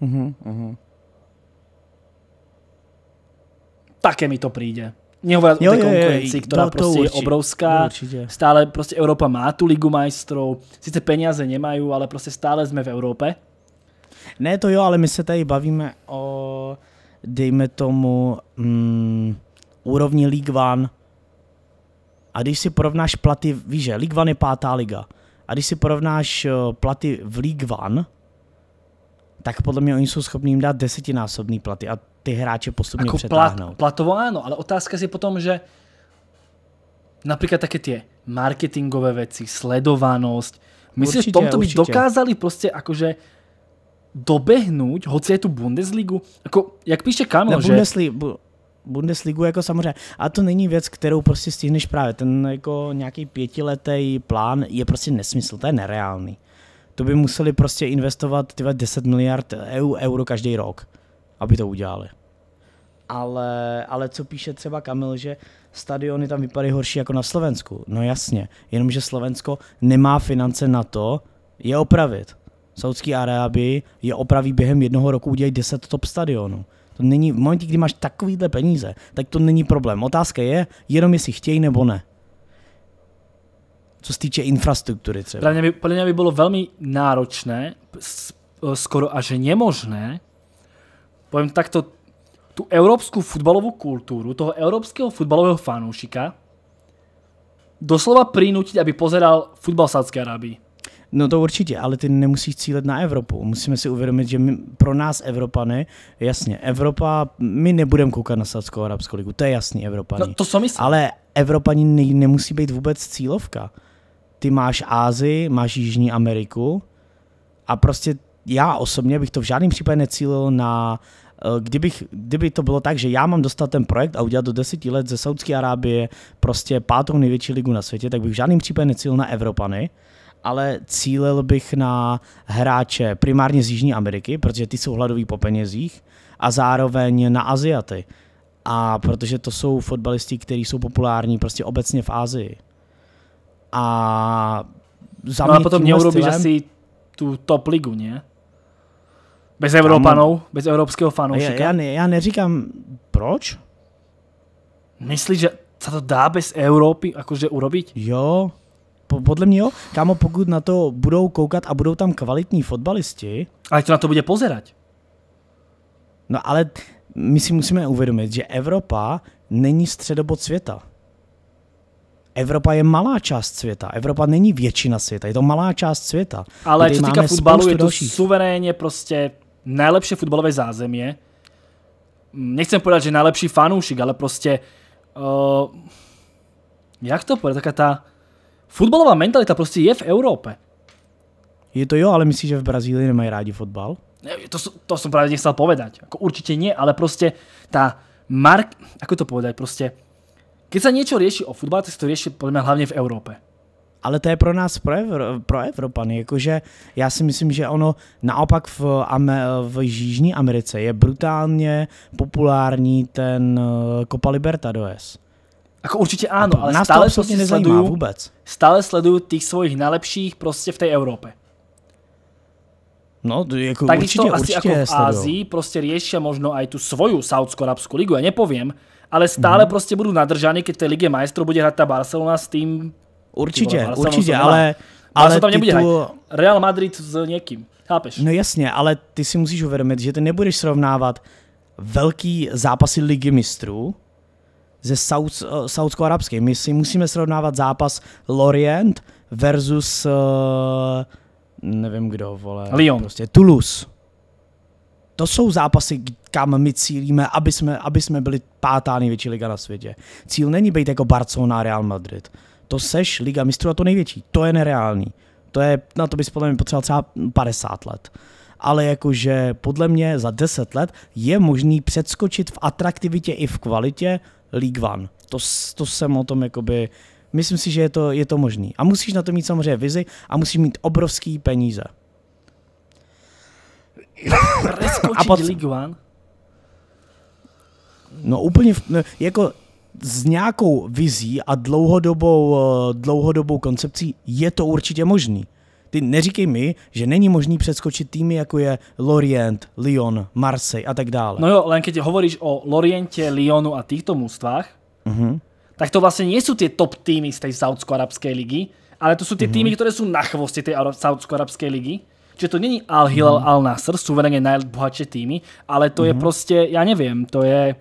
Mm -hmm. Také mi to přijde. Mě o té konkurenci, která to, prostě určitě, je obrovská. Určitě. Stále prostě Evropa má tu ligu majstrov, sice peníze nemají, ale prostě stále jsme v Evropě. Ne to jo, ale my se tady bavíme o, dejme tomu, mm, úrovni League One. A když si porovnáš platy, víš, že League One je pátá liga. A když si porovnáš eh, platy v League One, tak podle mě oni jsou schopni jim dát desetinásobný platy. A ty hráče postupně jako přetáhnout. Plat, platovo ano, ale otázka je potom, že například také ty marketingové věci, sledovanost, že v tomto by určitě. dokázali prostě jakože dobehnout, hoci je tu Bundesligu, jako, jak píše Kamil, že... Bundesli, bu, Bundesligu jako samozřejmě, a to není věc, kterou prostě stihneš právě, ten jako nějaký pětiletý plán je prostě nesmysl, to je nereálný. To by museli prostě investovat 10 miliard EU, euro každý rok aby to udělali. Ale, ale co píše třeba Kamil, že stadiony tam vypadají horší jako na Slovensku. No jasně, jenomže Slovensko nemá finance na to je opravit. Saudský Aráby je opraví během jednoho roku udělají 10 top stadionů. To není, v momentě, kdy máš takovýhle peníze, tak to není problém. Otázka je jenom, jestli chtějí nebo ne. Co se týče infrastruktury třeba. Podle mě by, podle mě by bylo velmi náročné, skoro až nemožné poviem takto, tú európsku futbalovú kultúru, toho európskeho futbalového fanúšika, doslova prinútiť, aby pozeral futbal Sádské Arábii. No to určitě, ale ty nemusíš cílet na Evropu. Musíme si uvědomit, že my, pro nás Evropany, jasně, Evropa, my nebudeme koukat na Sádskou arabskou ligu, to je jasný Evropaní. No, to jsem myslím. Ale Evropaní ne, nemusí být vůbec cílovka. Ty máš Ázii, máš Jižní Ameriku a prostě já osobně bych to v žádném případě necílil na eh, kdybych, kdyby to bylo tak, že já mám dostat ten projekt a udělat do deseti let ze Saudské Arábie prostě pátou největší ligu na světě, tak bych v žádném případě necílil na Evropany, ale cílil bych na hráče primárně z Jižní Ameriky, protože ty jsou hladoví po penězích, a zároveň na Aziaty. A protože to jsou fotbalisti, kteří jsou populární prostě obecně v Ázii. A za no, a potom neurobíš stylem... asi tu top ligu, ne? Bez tam... bez evropského fanoušika. Já, já, ne, já neříkám, proč? Myslíš, že se to dá bez Evropy jakože urobiť? Jo, po, podle mě jo. Kámo, pokud na to budou koukat a budou tam kvalitní fotbalisti... Ale to na to bude pozerať. No ale my si musíme uvědomit, že Evropa není středobod světa. Evropa je malá část světa. Evropa není většina světa, je to malá část světa. Ale co týká fotbalu, je to suverénně prostě najlepšie futbalové zázemie. Nechcem povedať, že najlepší fanúšik, ale proste... Uh, jak to povedať? Taká tá futbalová mentalita proste je v Európe. Je to jo, ale myslíš, že v Brazílii nemají rádi fotbal? To, to som práve nechcel povedať. Ako, určite nie, ale proste tá mark... Ako to povedať? Proste, keď sa niečo rieši o futbale, tak sa to rieši podľa mňa hlavne v Európe ale to je pro nás, pro, Evro, pro Evropany, jakože já si myslím, že ono naopak v, v Jižní Americe je brutálně populární ten eh, Copa Libertadores. Jako určitě ano, ale nás stále to prostě sleduju, vůbec. Stále sleduju těch svojich nejlepších prostě v té Evropě. No, jako tak určitě, to asi určitě jako v Ázii prostě riešia možno aj tu svoju saudsko arabskou ligu, já nepoviem, ale stále mm. prostě budu nadržaný, keď v té ligě majstrov bude hrát ta Barcelona s tým Určitě, vole, ale určitě, ale... Ale, ale tam nebude tu... Real Madrid s někým, chápeš? No jasně, ale ty si musíš uvědomit, že ty nebudeš srovnávat velký zápasy ligy mistrů ze Saud, uh, eh, saudsko-arabské. My si musíme srovnávat zápas Lorient versus uh, nevím kdo, vole. Lyon. Prostě Toulouse. To jsou zápasy, kam my cílíme, aby jsme, aby jsme byli pátá největší liga na světě. Cíl není být jako Barcelona Real Madrid to seš Liga mistrů a to největší. To je nereálný. To je, na to bys podle mě potřeboval třeba 50 let. Ale jakože podle mě za 10 let je možný předskočit v atraktivitě i v kvalitě League One. To, to jsem o tom jakoby, myslím si, že je to, je to možný. A musíš na to mít samozřejmě vizi a musíš mít obrovský peníze. Preskočit a pot... League One? No úplně, jako s nějakou vizí a dlouhodobou, eh, dlouhodobou koncepcí je to určitě možný. Ty neříkej mi, že není možný přeskočit týmy, jako je Lorient, Lyon, Marseille a tak dále. No jo, len keď hovoríš o Lorientě, Lyonu a týchto mústvách, uh-huh. Mhm. tak to vlastně nie ty top týmy z té saudsko arabské ligy, ale to jsou ty uh-huh. týmy, které jsou na chvosti té saudsko arabské ligy. Čiže to není Al-Hilal, uh-huh. Mhm. Al-Nasr, suverénne nejbohatší týmy, ale to uh-huh. je mhm. prostě, já nevím, to je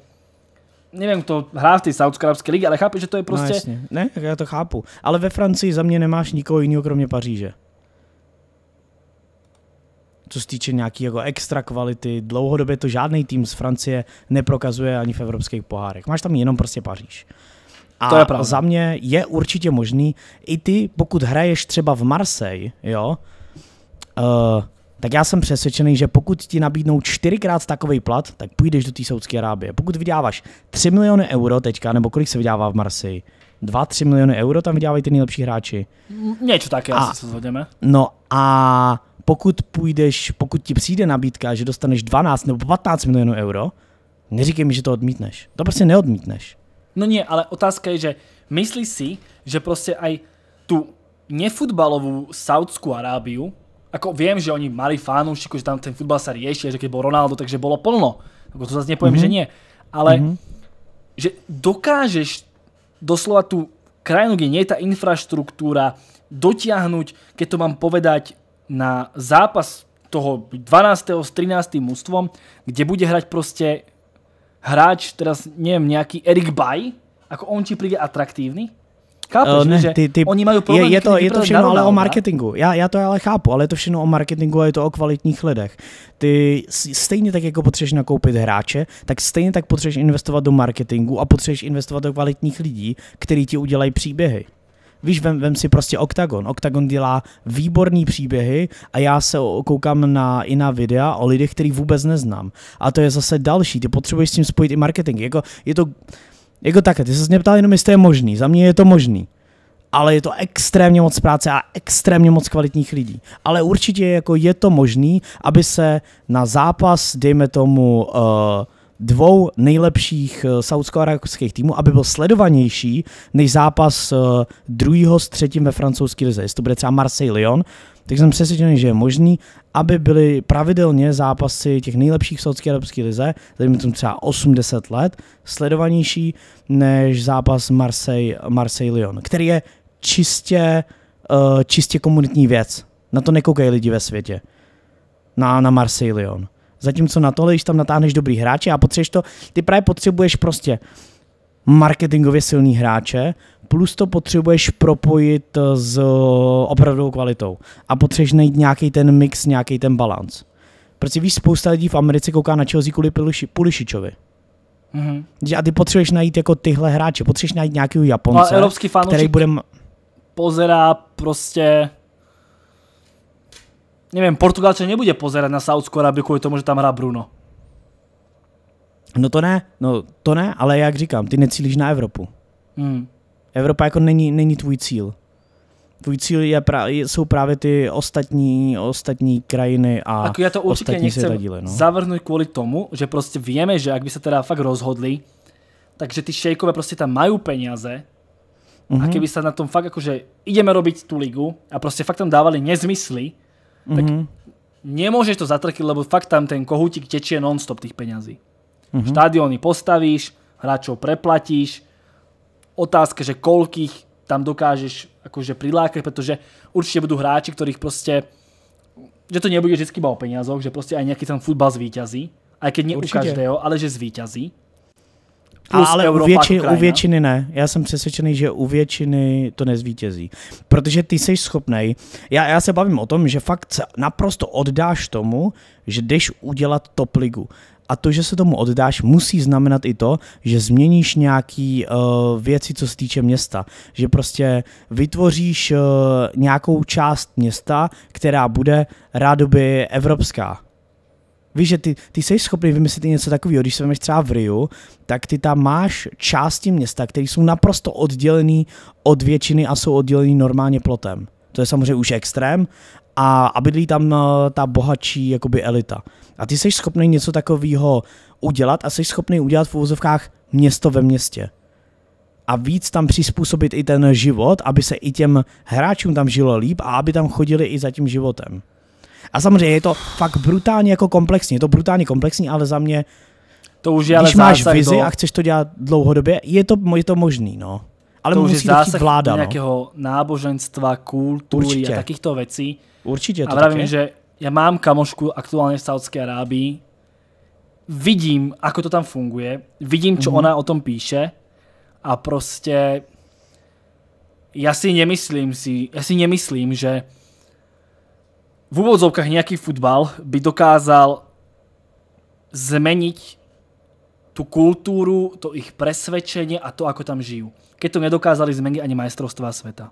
nevím, kdo hrá v té saudsko ligy, ale chápu, že to je no, prostě... No, jasně. Ne, já to chápu. Ale ve Francii za mě nemáš nikoho jiného, kromě Paříže. Co se týče nějaký jako extra kvality, dlouhodobě to žádný tým z Francie neprokazuje ani v evropských pohárech. Máš tam jenom prostě Paříž. A to je pravda. za mě je určitě možný, i ty, pokud hraješ třeba v Marseille, jo, uh, tak já jsem přesvědčený, že pokud ti nabídnou čtyřikrát takový plat, tak půjdeš do té Saudské Arábie. Pokud vydáváš 3 miliony euro teďka, nebo kolik se vydává v Marsi, 2-3 miliony euro tam vydávají ty nejlepší hráči. Něco také, asi se zhodneme. No a pokud půjdeš, pokud ti přijde nabídka, že dostaneš 12 nebo 15 milionů euro, neříkej mi, že to odmítneš. To prostě neodmítneš. No nie, ale otázka je, že myslíš si, že prostě aj tu nefutbalovou Saudskou Arábiu ako viem, že oni mali fanúšiku, že tam ten futbal sa rieši, že keď bol Ronaldo, takže bolo plno. Ako to zase nepoviem, mm-hmm. že mhm. nie. Ale mm-hmm. že dokážeš doslova tú krajinu, kde nie je tá infraštruktúra, dotiahnuť, keď to mám povedať, na zápas toho 12. s 13. mužstvom, kde bude hrať proste hráč, teraz neviem, nejaký Erik Baj, ako on ti príde atraktívny, Chápeš, uh, ne, že ty, ty, oni mají problém, je, je to, je prostě to všechno ale o marketingu. Já, já to ale chápu, ale je to všechno o marketingu a je to o kvalitních lidech. Ty stejně tak, jako potřebuješ nakoupit hráče, tak stejně tak potřebuješ investovat do marketingu a potřebuješ investovat do kvalitních lidí, který ti udělají příběhy. Víš, vem, vem si prostě Octagon. Octagon dělá výborný příběhy a já se koukám na, i na videa o lidech, který vůbec neznám. A to je zase další. Ty potřebuješ s tím spojit i marketing. Jako, je to, jako také, ty se mě ptal jenom, jestli je možný. Za mě je to možný. Ale je to extrémně moc práce a extrémně moc kvalitních lidí. Ale určitě jako je to možný, aby se na zápas, dejme tomu, eh, dvou nejlepších eh, saudsko-arabských týmů, aby byl sledovanější než zápas eh, druhého s třetím ve francouzské lize. Jestli to bude třeba Marseille-Lyon, tak jsem přesvědčený, že je možný aby byly pravidelně zápasy těch nejlepších v Saudské arabské lize, dejme tomu třeba 80 let, sledovanější než zápas Marseille, Marseille-Lyon, který je čistě, uh, čistě komunitní věc. Na to nekoukají lidi ve světě. Na, na Marseille-Lyon. Zatímco na tohle, když tam natáhneš dobrý hráče a potřebuješ to, ty právě potřebuješ prostě marketingově silný hráče, plus to potřebuješ propojit eh, s eh, opravdovou kvalitou a potřebuješ najít nějaký ten mix, nějaký ten balans. Protože víš, spousta lidí v Americe kouká na Chelsea kvůli Puliši, Pulišičovi. Mm-hmm. A ty potřebuješ najít jako tyhle hráče, potřebuješ najít nějakého Japonce, no, evropský který bude... pozerá prostě Nevím, Portugalce nebude pozerať na Saudskou Arabiu kvůli tomu, že tam hrá Bruno. No to ne, no to ne, ale jak říkám, ty necílíš na Evropu. Mm. Evropa jako není, není tvůj cíl. Tvůj cíl je pra, jsou právě ty ostatní, ostatní krajiny a Ako já to určitě nechcem díle, no. zavrhnout kvůli tomu, že prostě víme, že jak by se teda fakt rozhodli, takže ty šejkové prostě tam mají peníze, mm-hmm. a mhm. kdyby se na tom fakt jakože ideme robiť tu ligu a prostě fakt tam dávali nezmysly, tak mm-hmm. nemůžeš to zatrkit, lebo fakt tam ten kohutík tečie non-stop tých peňazí. Mm-hmm. Štádiony postavíš, hráčov preplatíš, otázka, že koľkých tam dokážeš akože prilákať, pretože určite budú hráči, ktorých proste že to nebude vždy iba o peniazoch, že proste aj nejaký tam futbal zvýťazí, aj keď nie určite. u každého, ale že zvýťazí. ale u, většiny, u většiny ne. Já jsem přesvědčený, že u většiny to nezvítězí. Protože ty jsi schopnej. Já, já se bavím o tom, že fakt naprosto oddáš tomu, že jdeš udělat top ligu. A to, že se tomu oddáš, musí znamenat i to, že změníš nějaký uh, věci, co se týče města. Že prostě vytvoříš uh, nějakou část města, která bude rádoby evropská. Víš, že ty, ty jsi schopný vymyslet něco takového. Když se vemeš třeba v Riu, tak ty tam máš části města, které jsou naprosto oddělené od většiny a jsou oddělené normálně plotem. To je samozřejmě už extrém, a, a bydlí tam eh, ta bohatší jakoby elita. A ty jsi schopný něco takového udělat a jsi schopný udělat v úzovkách město ve městě. A víc tam přizpůsobit i ten život, aby se i těm hráčům tam žilo líp a aby tam chodili i za tím životem. A samozřejmě je to fakt brutálně jako komplexní, je to brutálně komplexní, ale za mě to už je Když ale máš vizi to... a chceš to dělat dlouhodobě, je to, je to možný, no ale to musí je chtít vláda. No. nějakého no? náboženstva, kultury Určitě. a takýchto vecí. Určitě to A vravím, že já mám kamošku aktuálně v Saudské Arábii, vidím, ako to tam funguje, vidím, čo mm. ona o tom píše a prostě já si nemyslím si, já si nemyslím, že v úvodzovkách nějaký futbal by dokázal zmeniť tu kultúru, to ich presvedčenie a to, ako tam žijú keď to nedokázali zmeniť ani majstrovstvá sveta.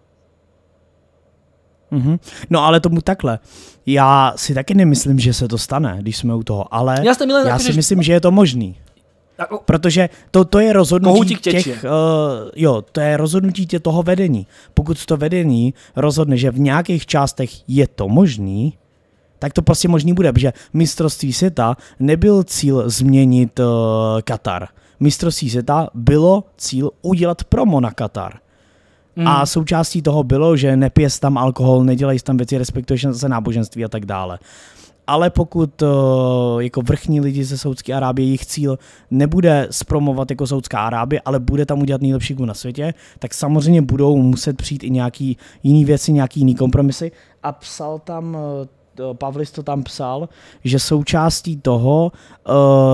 Mm-hmm. No ale tomu takhle. Já si taky nemyslím, že se to stane, když jsme u toho, ale já, já si myslím, že je to možný. Protože to, to je rozhodnutí těch, uh, jo, to je rozhodnutí tě toho vedení. Pokud to vedení rozhodne, že v nějakých částech je to možný, tak to prostě možný bude, protože mistrovství světa nebyl cíl změnit uh, Katar mistrovství světa bylo cíl udělat promo na Katar. Mm. A hmm. součástí toho bylo, že nepěs tam alkohol, nedělají tam věci, respektuješ zase náboženství a tak dále. Ale pokud eh, jako vrchní lidi ze Saudské Arábie, jejich cíl nebude zpromovat jako Saudská Arábie, ale bude tam udělat nejlepší na světě, tak samozřejmě budou muset přijít i nějaký jiný věci, nějaký jiný kompromisy. A psal tam eh, Eh, Pavlis to tam psal, že součástí toho, eh,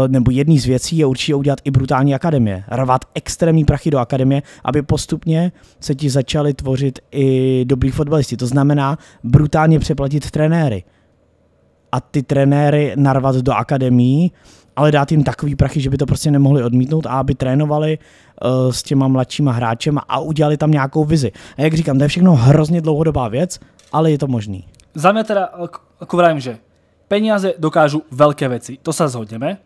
nebo jedný z věcí je určitě udělat i brutální akademie. Rvat extrémní prachy do akademie, aby postupně se ti začaly tvořit i dobrý fotbalisti. To znamená brutálně přeplatit trenéry. A ty trenéry narvat do akademií, ale dát jim takový prachy, že by to prostě nemohli odmítnout a aby trénovali eh, s těma mladšíma hráčema a udělali tam nějakou vizi. A jak říkám, to je všechno hrozně dlouhodobá věc, ale je to možný. Za mě teda ako vrajím, že peniaze dokážu veľké veci, to sa zhodneme.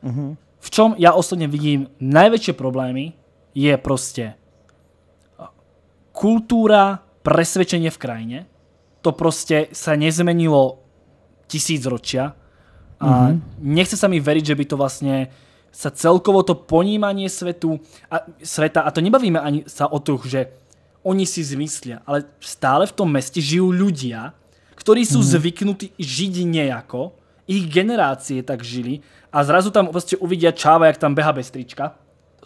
Uh mhm. -huh. V čom ja osobně vidím najväčšie problémy je prostě eh, kultúra, presvedčenie v krajine. To prostě sa nezmenilo tisíc ročia. A uh mhm. -huh. nechce sa mi veriť, že by to vlastne sa celkovo to ponímanie svetu a, sveta, a to nebavíme ani sa o to, že oni si zmyslia, ale stále v tom meste žijú ľudia, ktorí sú mm. zvyknutí žiť nejako, ich generácie tak žili a zrazu tam vlastne prostě uvidia Čáva, jak tam beha bez trička.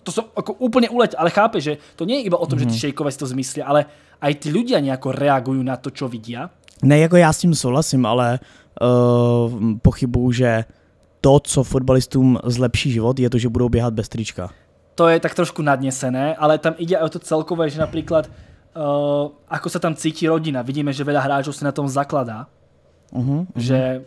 To som ako úplne uleť, ale chápe, že to nie je iba o tom, mm. že mhm. ti šejkové si to zmyslia, ale aj ti ľudia nejako reagujú na to, čo vidia. Ne, jako já s tím souhlasím, ale uh, pochybuju, že to, co fotbalistům zlepší život, je to, že budou běhat bez trička. To je tak trošku nadnesené, ale tam ide aj o to celkové, že napríklad Eh, ako sa tam cíti rodina. Vidíme, že veľa hráčov si na tom zakladá. Uh-huh, uh-huh. Že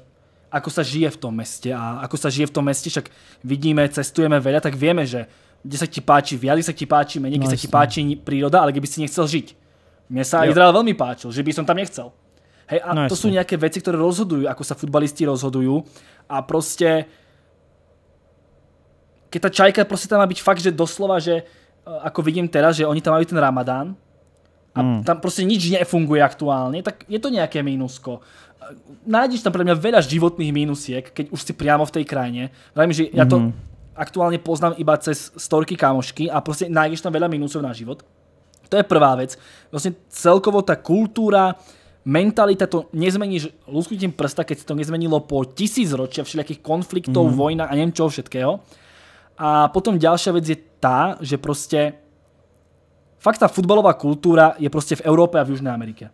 ako sa žije v tom meste a ako sa žije v tom meste, však vidíme, cestujeme veľa, tak vieme, že kde sa ti páči viac, kde sa ti páči menej, kde no, sa ti páči príroda, ale keby si nechcel žiť. Mne sa jo. Izrael veľmi páčil, že by som tam nechcel. Hej, a no, to sú nejaké veci, ktoré rozhodujú, ako sa futbalisti rozhodujú a proste keď tá čajka proste tam má byť fakt, že doslova, že eh, ako vidím teraz, že oni tam majú ten ramadán, a mm. tam proste nič nefunguje aktuálne, tak je to nejaké mínusko. Nájdeš tam pre mňa veľa životných mínusiek, keď už si priamo v tej krajine. Vrajím, že ja to mm. aktuálne poznám iba cez storky kamošky a proste nájdeš tam veľa mínusov na život. To je prvá vec. Vlastne celkovo tá kultúra, mentalita to nezmeníš lusknutím prsta, keď si to nezmenilo po tisíc ročia všelijakých konfliktov, mm. vojna a neviem čoho všetkého. A potom ďalšia vec je tá, že proste Fakt tá futbalová kultúra je proste v Európe a v Južnej Amerike.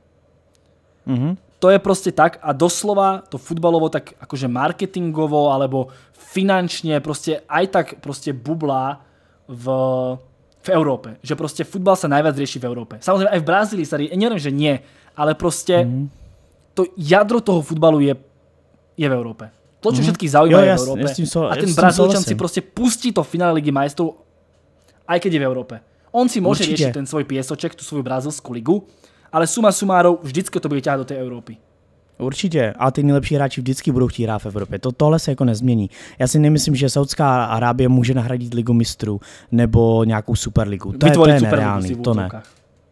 Mm-hmm. To je proste tak a doslova to futbalovo tak akože marketingovo alebo finančne proste aj tak proste bublá v, v Európe. Že proste futbal sa najviac rieši v Európe. Samozrejme aj v Brazílii sa rieši, neviem, že nie, ale proste mm-hmm. to jadro toho futbalu je, je v Európe. To, čo mm-hmm. všetkých zaujíma jo, je v Európe. Ja, ja so, a ten Brazílčan si proste pustí to finále Ligy majstrov, aj keď je v Európe. On si môže riešiť ten svoj piesoček, tú svoju brazilskú ligu, ale suma sumárov vždycky to bude ťahať do tej Európy. Určitě. A ty nejlepší hráči vždycky budou chtít hrát v Evropě. To, tohle se jako nezmění. Já si nemyslím, že Saudská Arábie může nahradit Ligu mistrů nebo nějakou superligu. To je, to je nereálný. To ne.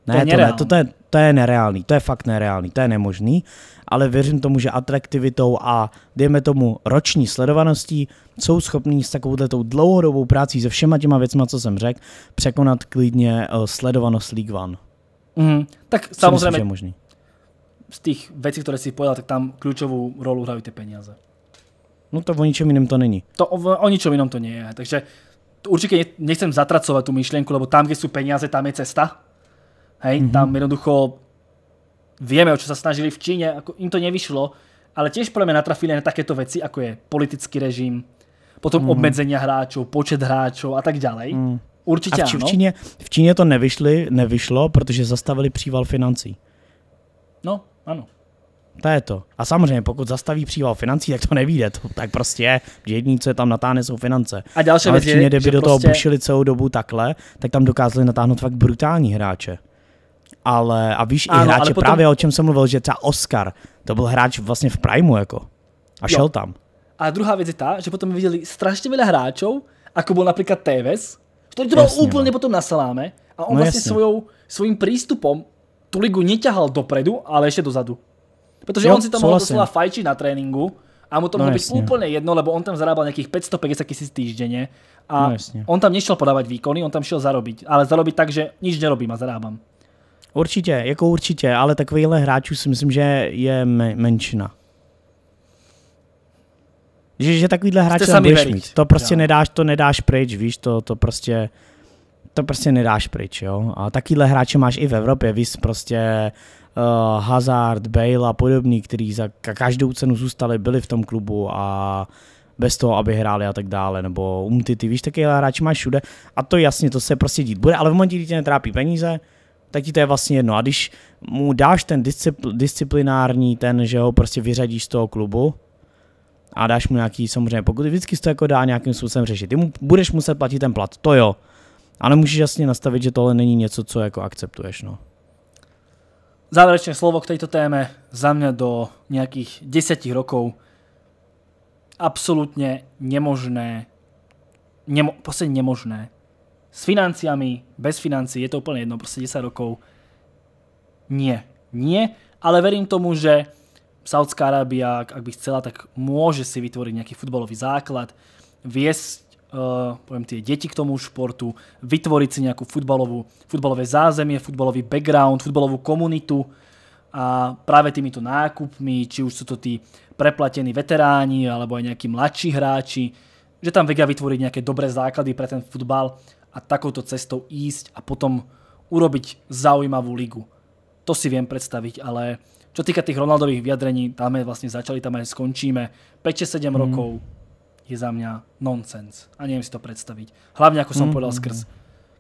Ne, to, je to, ne to, to, je, to je nereálný, to je fakt nereálný, to je nemožný ale věřím tomu, že atraktivitou a dejme tomu roční sledovaností jsou schopní s takovouhletou dlouhodobou prácí se všema těma věcma, co jsem řekl, překonat klidně eh, sledovanost League One. Mm, tak co samozřejmě, myslím, je možný. z těch věcí, které si povedal, tak tam klíčovou rolu hrají ty peníze. No to o ničem jiném to není. To o, o ničem jiném to není, takže určitě nechcem zatracovat tu myšlenku, lebo tam, kde jsou peníze, tam je cesta. Hej, mm-hmm. tam jednoducho vieme, o čo sa snažili v Číne, ako im to nevyšlo, ale tiež podľa mňa natrafili na takéto veci, ako je politický režim, potom mm. obmedzenia hráčov, počet hráčov a tak ďalej. Mm. Určitě a v, či, V Číně, v Číně to nevyšli, nevyšlo, protože zastavili příval financí. No, ano. To je to. A samozřejmě, pokud zastaví příval financí, tak to nevíde. To tak prostě je, že co je tam natáhne, jsou finance. A další věc je, kdyby do prostě... toho bušili celou dobu takhle, tak tam dokázali natáhnout fakt brutální hráče ale a víš ano, i hráče, potom... právě o čem jsem mluvil, že třeba Oscar, to byl hráč vlastně v Primu jako a šel jo. tam. A druhá věc je ta, že potom viděli strašně veľa hráčov, ako bol napríklad Tevez, ktorý to jasne, úplne no. potom na saláme a on no vlastne svojou, svojím prístupom tu ligu neťahal dopredu, ale ešte dozadu. Pretože jo, on si tam mohol doslova fajčiť na tréningu a mu to no mohlo byť úplne jedno, lebo on tam zarábal nejakých 550 tisíc týždenne a no on tam nešiel podávať výkony, on tam šiel zarobiť. Ale zarobiť tak, že nič nerobím a zarábam. Určitě, jako určitě, ale takovýhle hráčů si myslím, že je menšina. Že, že takovýhle hráče budeš mít. To prostě jo. nedáš, to nedáš pryč, víš, to, to prostě to prostě nedáš pryč, jo. A takovýhle hráče máš i v Evropě, víš, prostě uh, Hazard, Bale a podobný, který za každou cenu zůstali, byli v tom klubu a bez toho, aby hráli a tak dále, nebo umty, ty víš, takovýhle hráče máš všude a to jasně, to se prostě dít bude, ale v momentě, kdy tě netrápí peníze, tak ti to je vlastně jedno. A když mu dáš ten discipl, disciplinární, ten, že ho prostě vyřadíš z toho klubu, a dáš mu nějaký, samozřejmě, pokud vždycky to jako dá nějakým způsobem řešit. Ty mu budeš muset platit ten plat, to jo. Ale můžeš jasně nastavit, že tohle není něco, co jako akceptuješ, no. Závěrečné slovo k této téme za mě do nějakých 10 rokov absolutně nemožné, nemo, prostě nemožné, s financiami, bez financí, je to úplne jedno, proste 10 rokov. Nie, nie, ale verím tomu, že Saudská Arábia, ak by chcela, tak môže si vytvoriť nejaký futbalový základ, viesť eh, poviem tie deti k tomu športu, vytvoriť si nejakú futbalovú, futbalové zázemie, futbalový background, futbalovú komunitu a práve týmito nákupmi, či už sú to tí preplatení veteráni alebo aj nejakí mladší hráči, že tam vedia vytvoriť nejaké dobré základy pre ten futbal a takouto cestou ísť a potom urobiť zaujímavú ligu. To si viem predstaviť, ale čo týka tých Ronaldových vyjadrení, tam je vlastne začali, tam aj skončíme. 5-7 mm. rokov je za mňa nonsens. A neviem si to predstaviť. Hlavne, ako som mm. povedal, skrz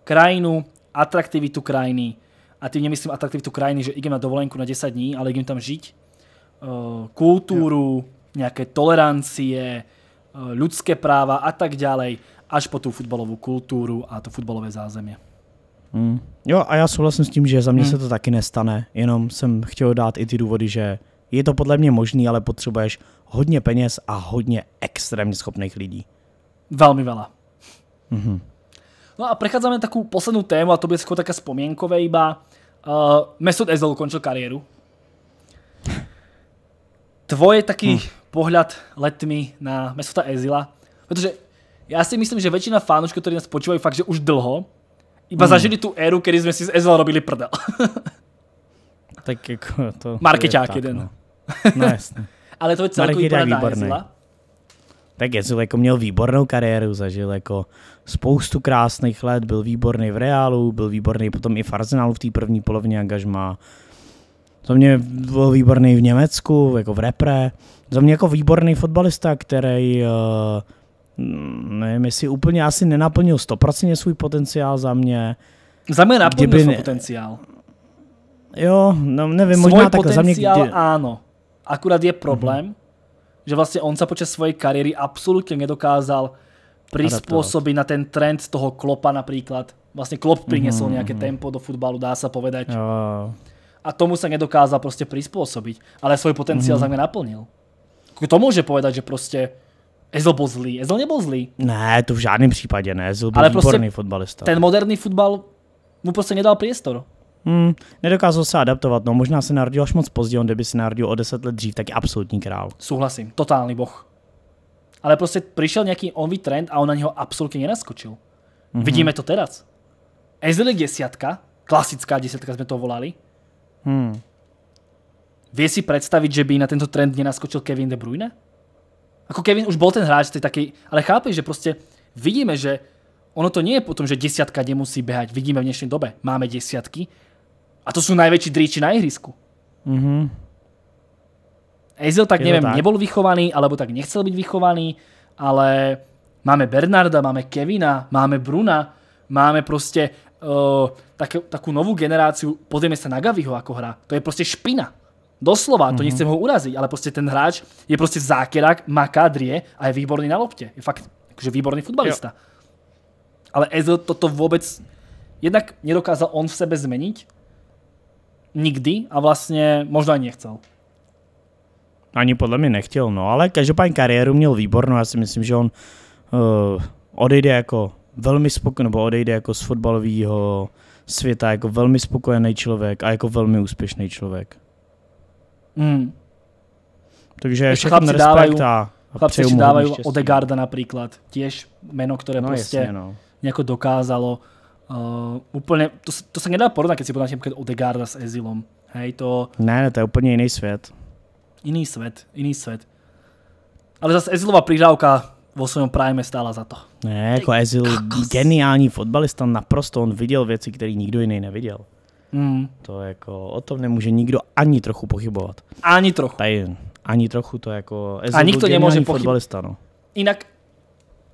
krajinu, atraktivitu krajiny. A tým nemyslím atraktivitu krajiny, že idem na dovolenku na 10 dní, ale idem tam žiť. Kultúru, nejaké tolerancie, ľudské práva a tak ďalej až po tu fotbalovou kulturu a to fotbalové zázemí. Hmm. Jo, a já souhlasím s tím, že za mě hmm. se to taky nestane, jenom jsem chtěl dát i ty důvody, že je to podle mě možný, ale potřebuješ hodně peněz a hodně extrémně schopných lidí. Velmi vela. Mm-hmm. No a prechádzame na takú poslednú tému a to bude skôr taká spomienkové iba. Uh, Mesut Özil ukončil kariéru. Tvoje taký hmm. pohľad letmi na Mesuta Ezila, protože já si myslím, že většina fanoušků, kteří nás počívají, fakt, že už dlho, iba hmm. zažili tu éru, kdy jsme si z Ezla robili prdel. tak jako to... Markeťák jeden. No, no jasně. Ale to je celkový výborný. Ezla. Tak Ezil jako měl výbornou kariéru, zažil jako spoustu krásných let, byl výborný v Reálu, byl výborný potom i v Arsenalu v té první polovině angažma. Za mě byl výborný v Německu, jako v repre. Za mě jako výborný fotbalista, který uh, nevím, jestli úplně asi nenaplnil 100% svůj potenciál za mě. Za mě naplnil svůj svůj potenciál. Jo, no nevím, Svoj možná takhle za mě... potenciál ano. Akurát je problém, mm-hmm. že vlastně on se počas svojej kariéry absolutně nedokázal prispôsobiť na ten trend toho Klopa napríklad. Vlastne Klop priniesol mm-hmm. nejaké mhm. tempo do futbalu, dá sa povedať. Jo. A tomu sa nedokázal proste prispôsobiť. Ale svoj potenciál mm-hmm. za mňa naplnil. Kto môže povedať, že proste Ezel byl zlý. Ezel nebyl zlý. Ne, to v žádném případě ne. Ezel byl Ale prostě výborný prostě fotbalista. Ten moderní fotbal mu prostě nedal priestor. Hmm, nedokázal se adaptovat, no možná se narodil až moc pozdě, on kdyby se narodil o deset let dřív, tak je absolutní král. Souhlasím, totální boh. Ale prostě přišel nějaký onový trend a on na něho absolutně nenaskočil. Mm-hmm. Vidíme to teraz. je desiatka, klasická desiatka jsme to volali. Hmm. Vie si představit, že by na tento trend nenaskočil Kevin De Bruyne? Ako Kevin už bol ten hráč ty taký, ale chápeš, že proste vidíme, že ono to nie je potom, že desiatka nemusí behať. Vidíme v dnešnej dobe, máme desiatky a to sú najväčší dríči na ihrisku. Mhm. Mm Ezil tak, je neviem, tak. nebol vychovaný, alebo tak nechcel byť vychovaný, ale máme Bernarda, máme Kevina, máme Bruna, máme proste uh, tak, takú novú generáciu, pozrieme sa na Gaviho ako hra. To je proste špina. Doslova, to mm-hmm. nechcem mhm. ho urazit, ale prostě ten hráč je prostě zákerák, má kádrie a je výborný na lopte. Je fakt že výborný futbalista. Jo. Ale Ezl toto vůbec jednak nedokázal on v sebe zmeniť nikdy a vlastně možná ani nechcel. Ani podle mě nechtěl, no, ale každopádně kariéru měl výbornou, já si myslím, že on uh, odejde jako velmi spokojený, nebo odejde jako z fotbalového světa jako velmi spokojený člověk a jako velmi úspěšný člověk. Mm. Takže chlapci respekt a Chlapci si dávajú Odegarda napríklad, tiež meno, ktoré no, proste jasne, no. nejako dokázalo. Uh, eh, úplne, to, to sa nedá porovnať, keď si porovnáte napríklad Odegarda s Ezilom. Hej, to... Ne, ne, to je úplne iný svet. Iný svet, iný svet. Ale zase Ezilová prihrávka vo svém prime stála za to. Ne, jako Ezil, geniální fotbalista, naprosto on viděl věci, které nikdo jiný neviděl. Mm. To jako, o tom nemůže nikdo ani trochu pochybovat. Ani trochu. Tady, Ani trochu to jako... A nikdo nemůže pochybovat. No. Jinak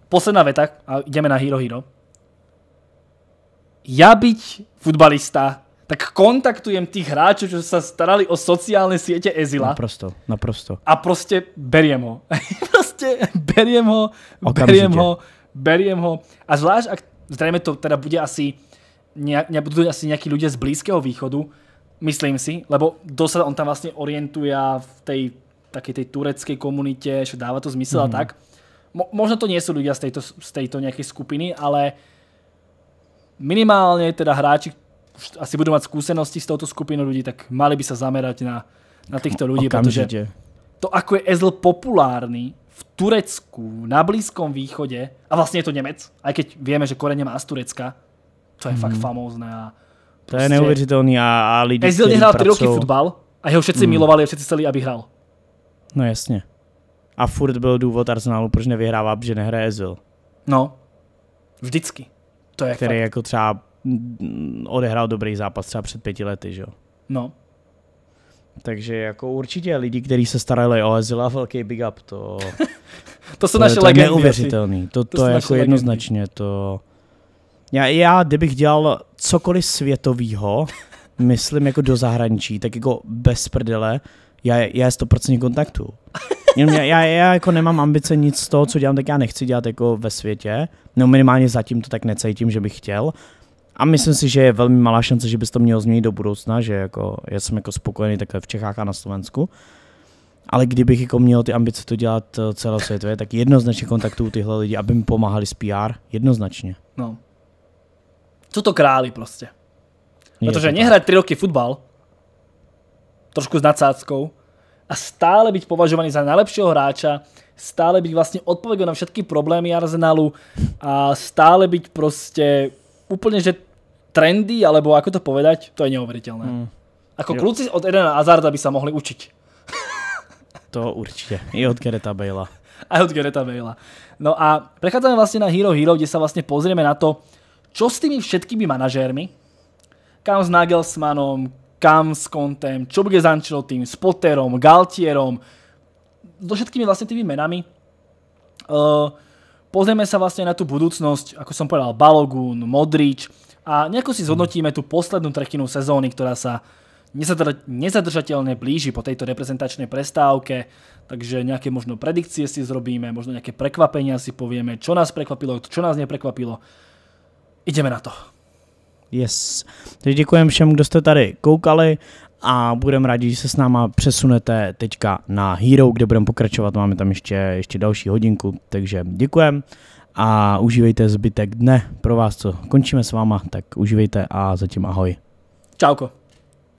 posledná věta, a jdeme na Hero Hero. Já byť futbalista, tak kontaktujem tých hráčů, čo sa starali o sociálne siete Ezila. Naprosto, naprosto. A prostě beriem ho. prostě beriem ho, Okamžite. beriem ho, beriem ho. A zvlášť, ak zrejme to teda bude asi nebudú asi nejakí ľudia z Blízkeho východu, myslím si, lebo dosa on tam vlastne orientuje v tej takej tej tureckej komunite, že dáva to zmysel mm. a mhm. tak. Mo možno to nie sú ľudia z tejto, z tejto nejakej skupiny, ale minimálne teda hráči asi budú mať skúsenosti s touto skupinou ľudí, tak mali by sa zamerať na, na týchto ľudí, protože pretože to, ako je Ezl populárny v Turecku, na Blízkom východe, a vlastne je to Nemec, aj keď vieme, že korene má z Turecka, to je hmm. fakt mhm. famózne. A prostě... To je prostě neuvěřitelný a, a lidi, Ezilně hrál tři roky fotbal a jeho všetci hmm. milovali a všetci chtěli, aby hrál. No jasně. A furt byl důvod Arsenalu, proč nevyhrává, protože nehraje Ezil. No, vždycky. To je Který fakt. jako třeba odehrál dobrý zápas třeba před pěti lety, že jo? No. Takže jako určitě lidi, kteří se starali o Ezila, velký big up, to... to jsou to naše je, to legendy. Je neuvěřitelný, to, to, to jako jednoznačně, to... Já, já kdybych dělal cokoliv světového, myslím jako do zahraničí, tak jako bez prdele, já, já je 100% kontaktu. Jenom já, já, já, jako nemám ambice nic z toho, co dělám, tak já nechci dělat jako ve světě. No minimálně zatím to tak necítím, že bych chtěl. A myslím si, že je velmi malá šance, že bys to měl změnit do budoucna, že jako, já jsem jako spokojený takhle v Čechách a na Slovensku. Ale kdybych jako měl ty ambice to dělat eh, celosvětově, tak jednoznačně kontaktuju tyhle lidi, aby mi pomáhali s PR, jednoznačně. No, Sú to králi proste. Nie Pretože nehrať 3 roky futbal, trošku s nadsáckou, a stále byť považovaný za najlepšieho hráča, stále byť vlastne odpovedal na všetky problémy Arsenalu a stále byť proste úplne, že trendy, alebo ako to povedať, to je neuveriteľné. Mm. Ako jo. kluci od Edena Azarda by sa mohli učiť. to určite. I od Gereta Bale. Aj od Gereta Bale. No a prechádzame vlastne na Hero Hero, kde sa vlastne pozrieme na to, Čo s tými všetkými manažérmi? Kam s Nagelsmanom, kam s Kontem, čo bude s tým s Potterom, Galtierom, so všetkými vlastne tými menami. Uh, pozrieme sa vlastne na tú budúcnosť, ako som povedal, Balogun, Modrič a nejako si zhodnotíme tú poslednú tretinu sezóny, ktorá sa nezadržateľne blíži po tejto reprezentačnej prestávke, takže nejaké možno predikcie si zrobíme, možno nejaké prekvapenia si povieme, čo nás prekvapilo, čo nás neprekvapilo. Jdeme na to. Yes. Teď děkujeme všem, kdo jste tady koukali a budeme rádi, že se s náma přesunete teďka na Hero, kde budeme pokračovat. Máme tam ještě, ještě další hodinku, takže děkujeme a užívejte zbytek dne pro vás, co končíme s váma, tak užívejte a zatím ahoj. Čauko.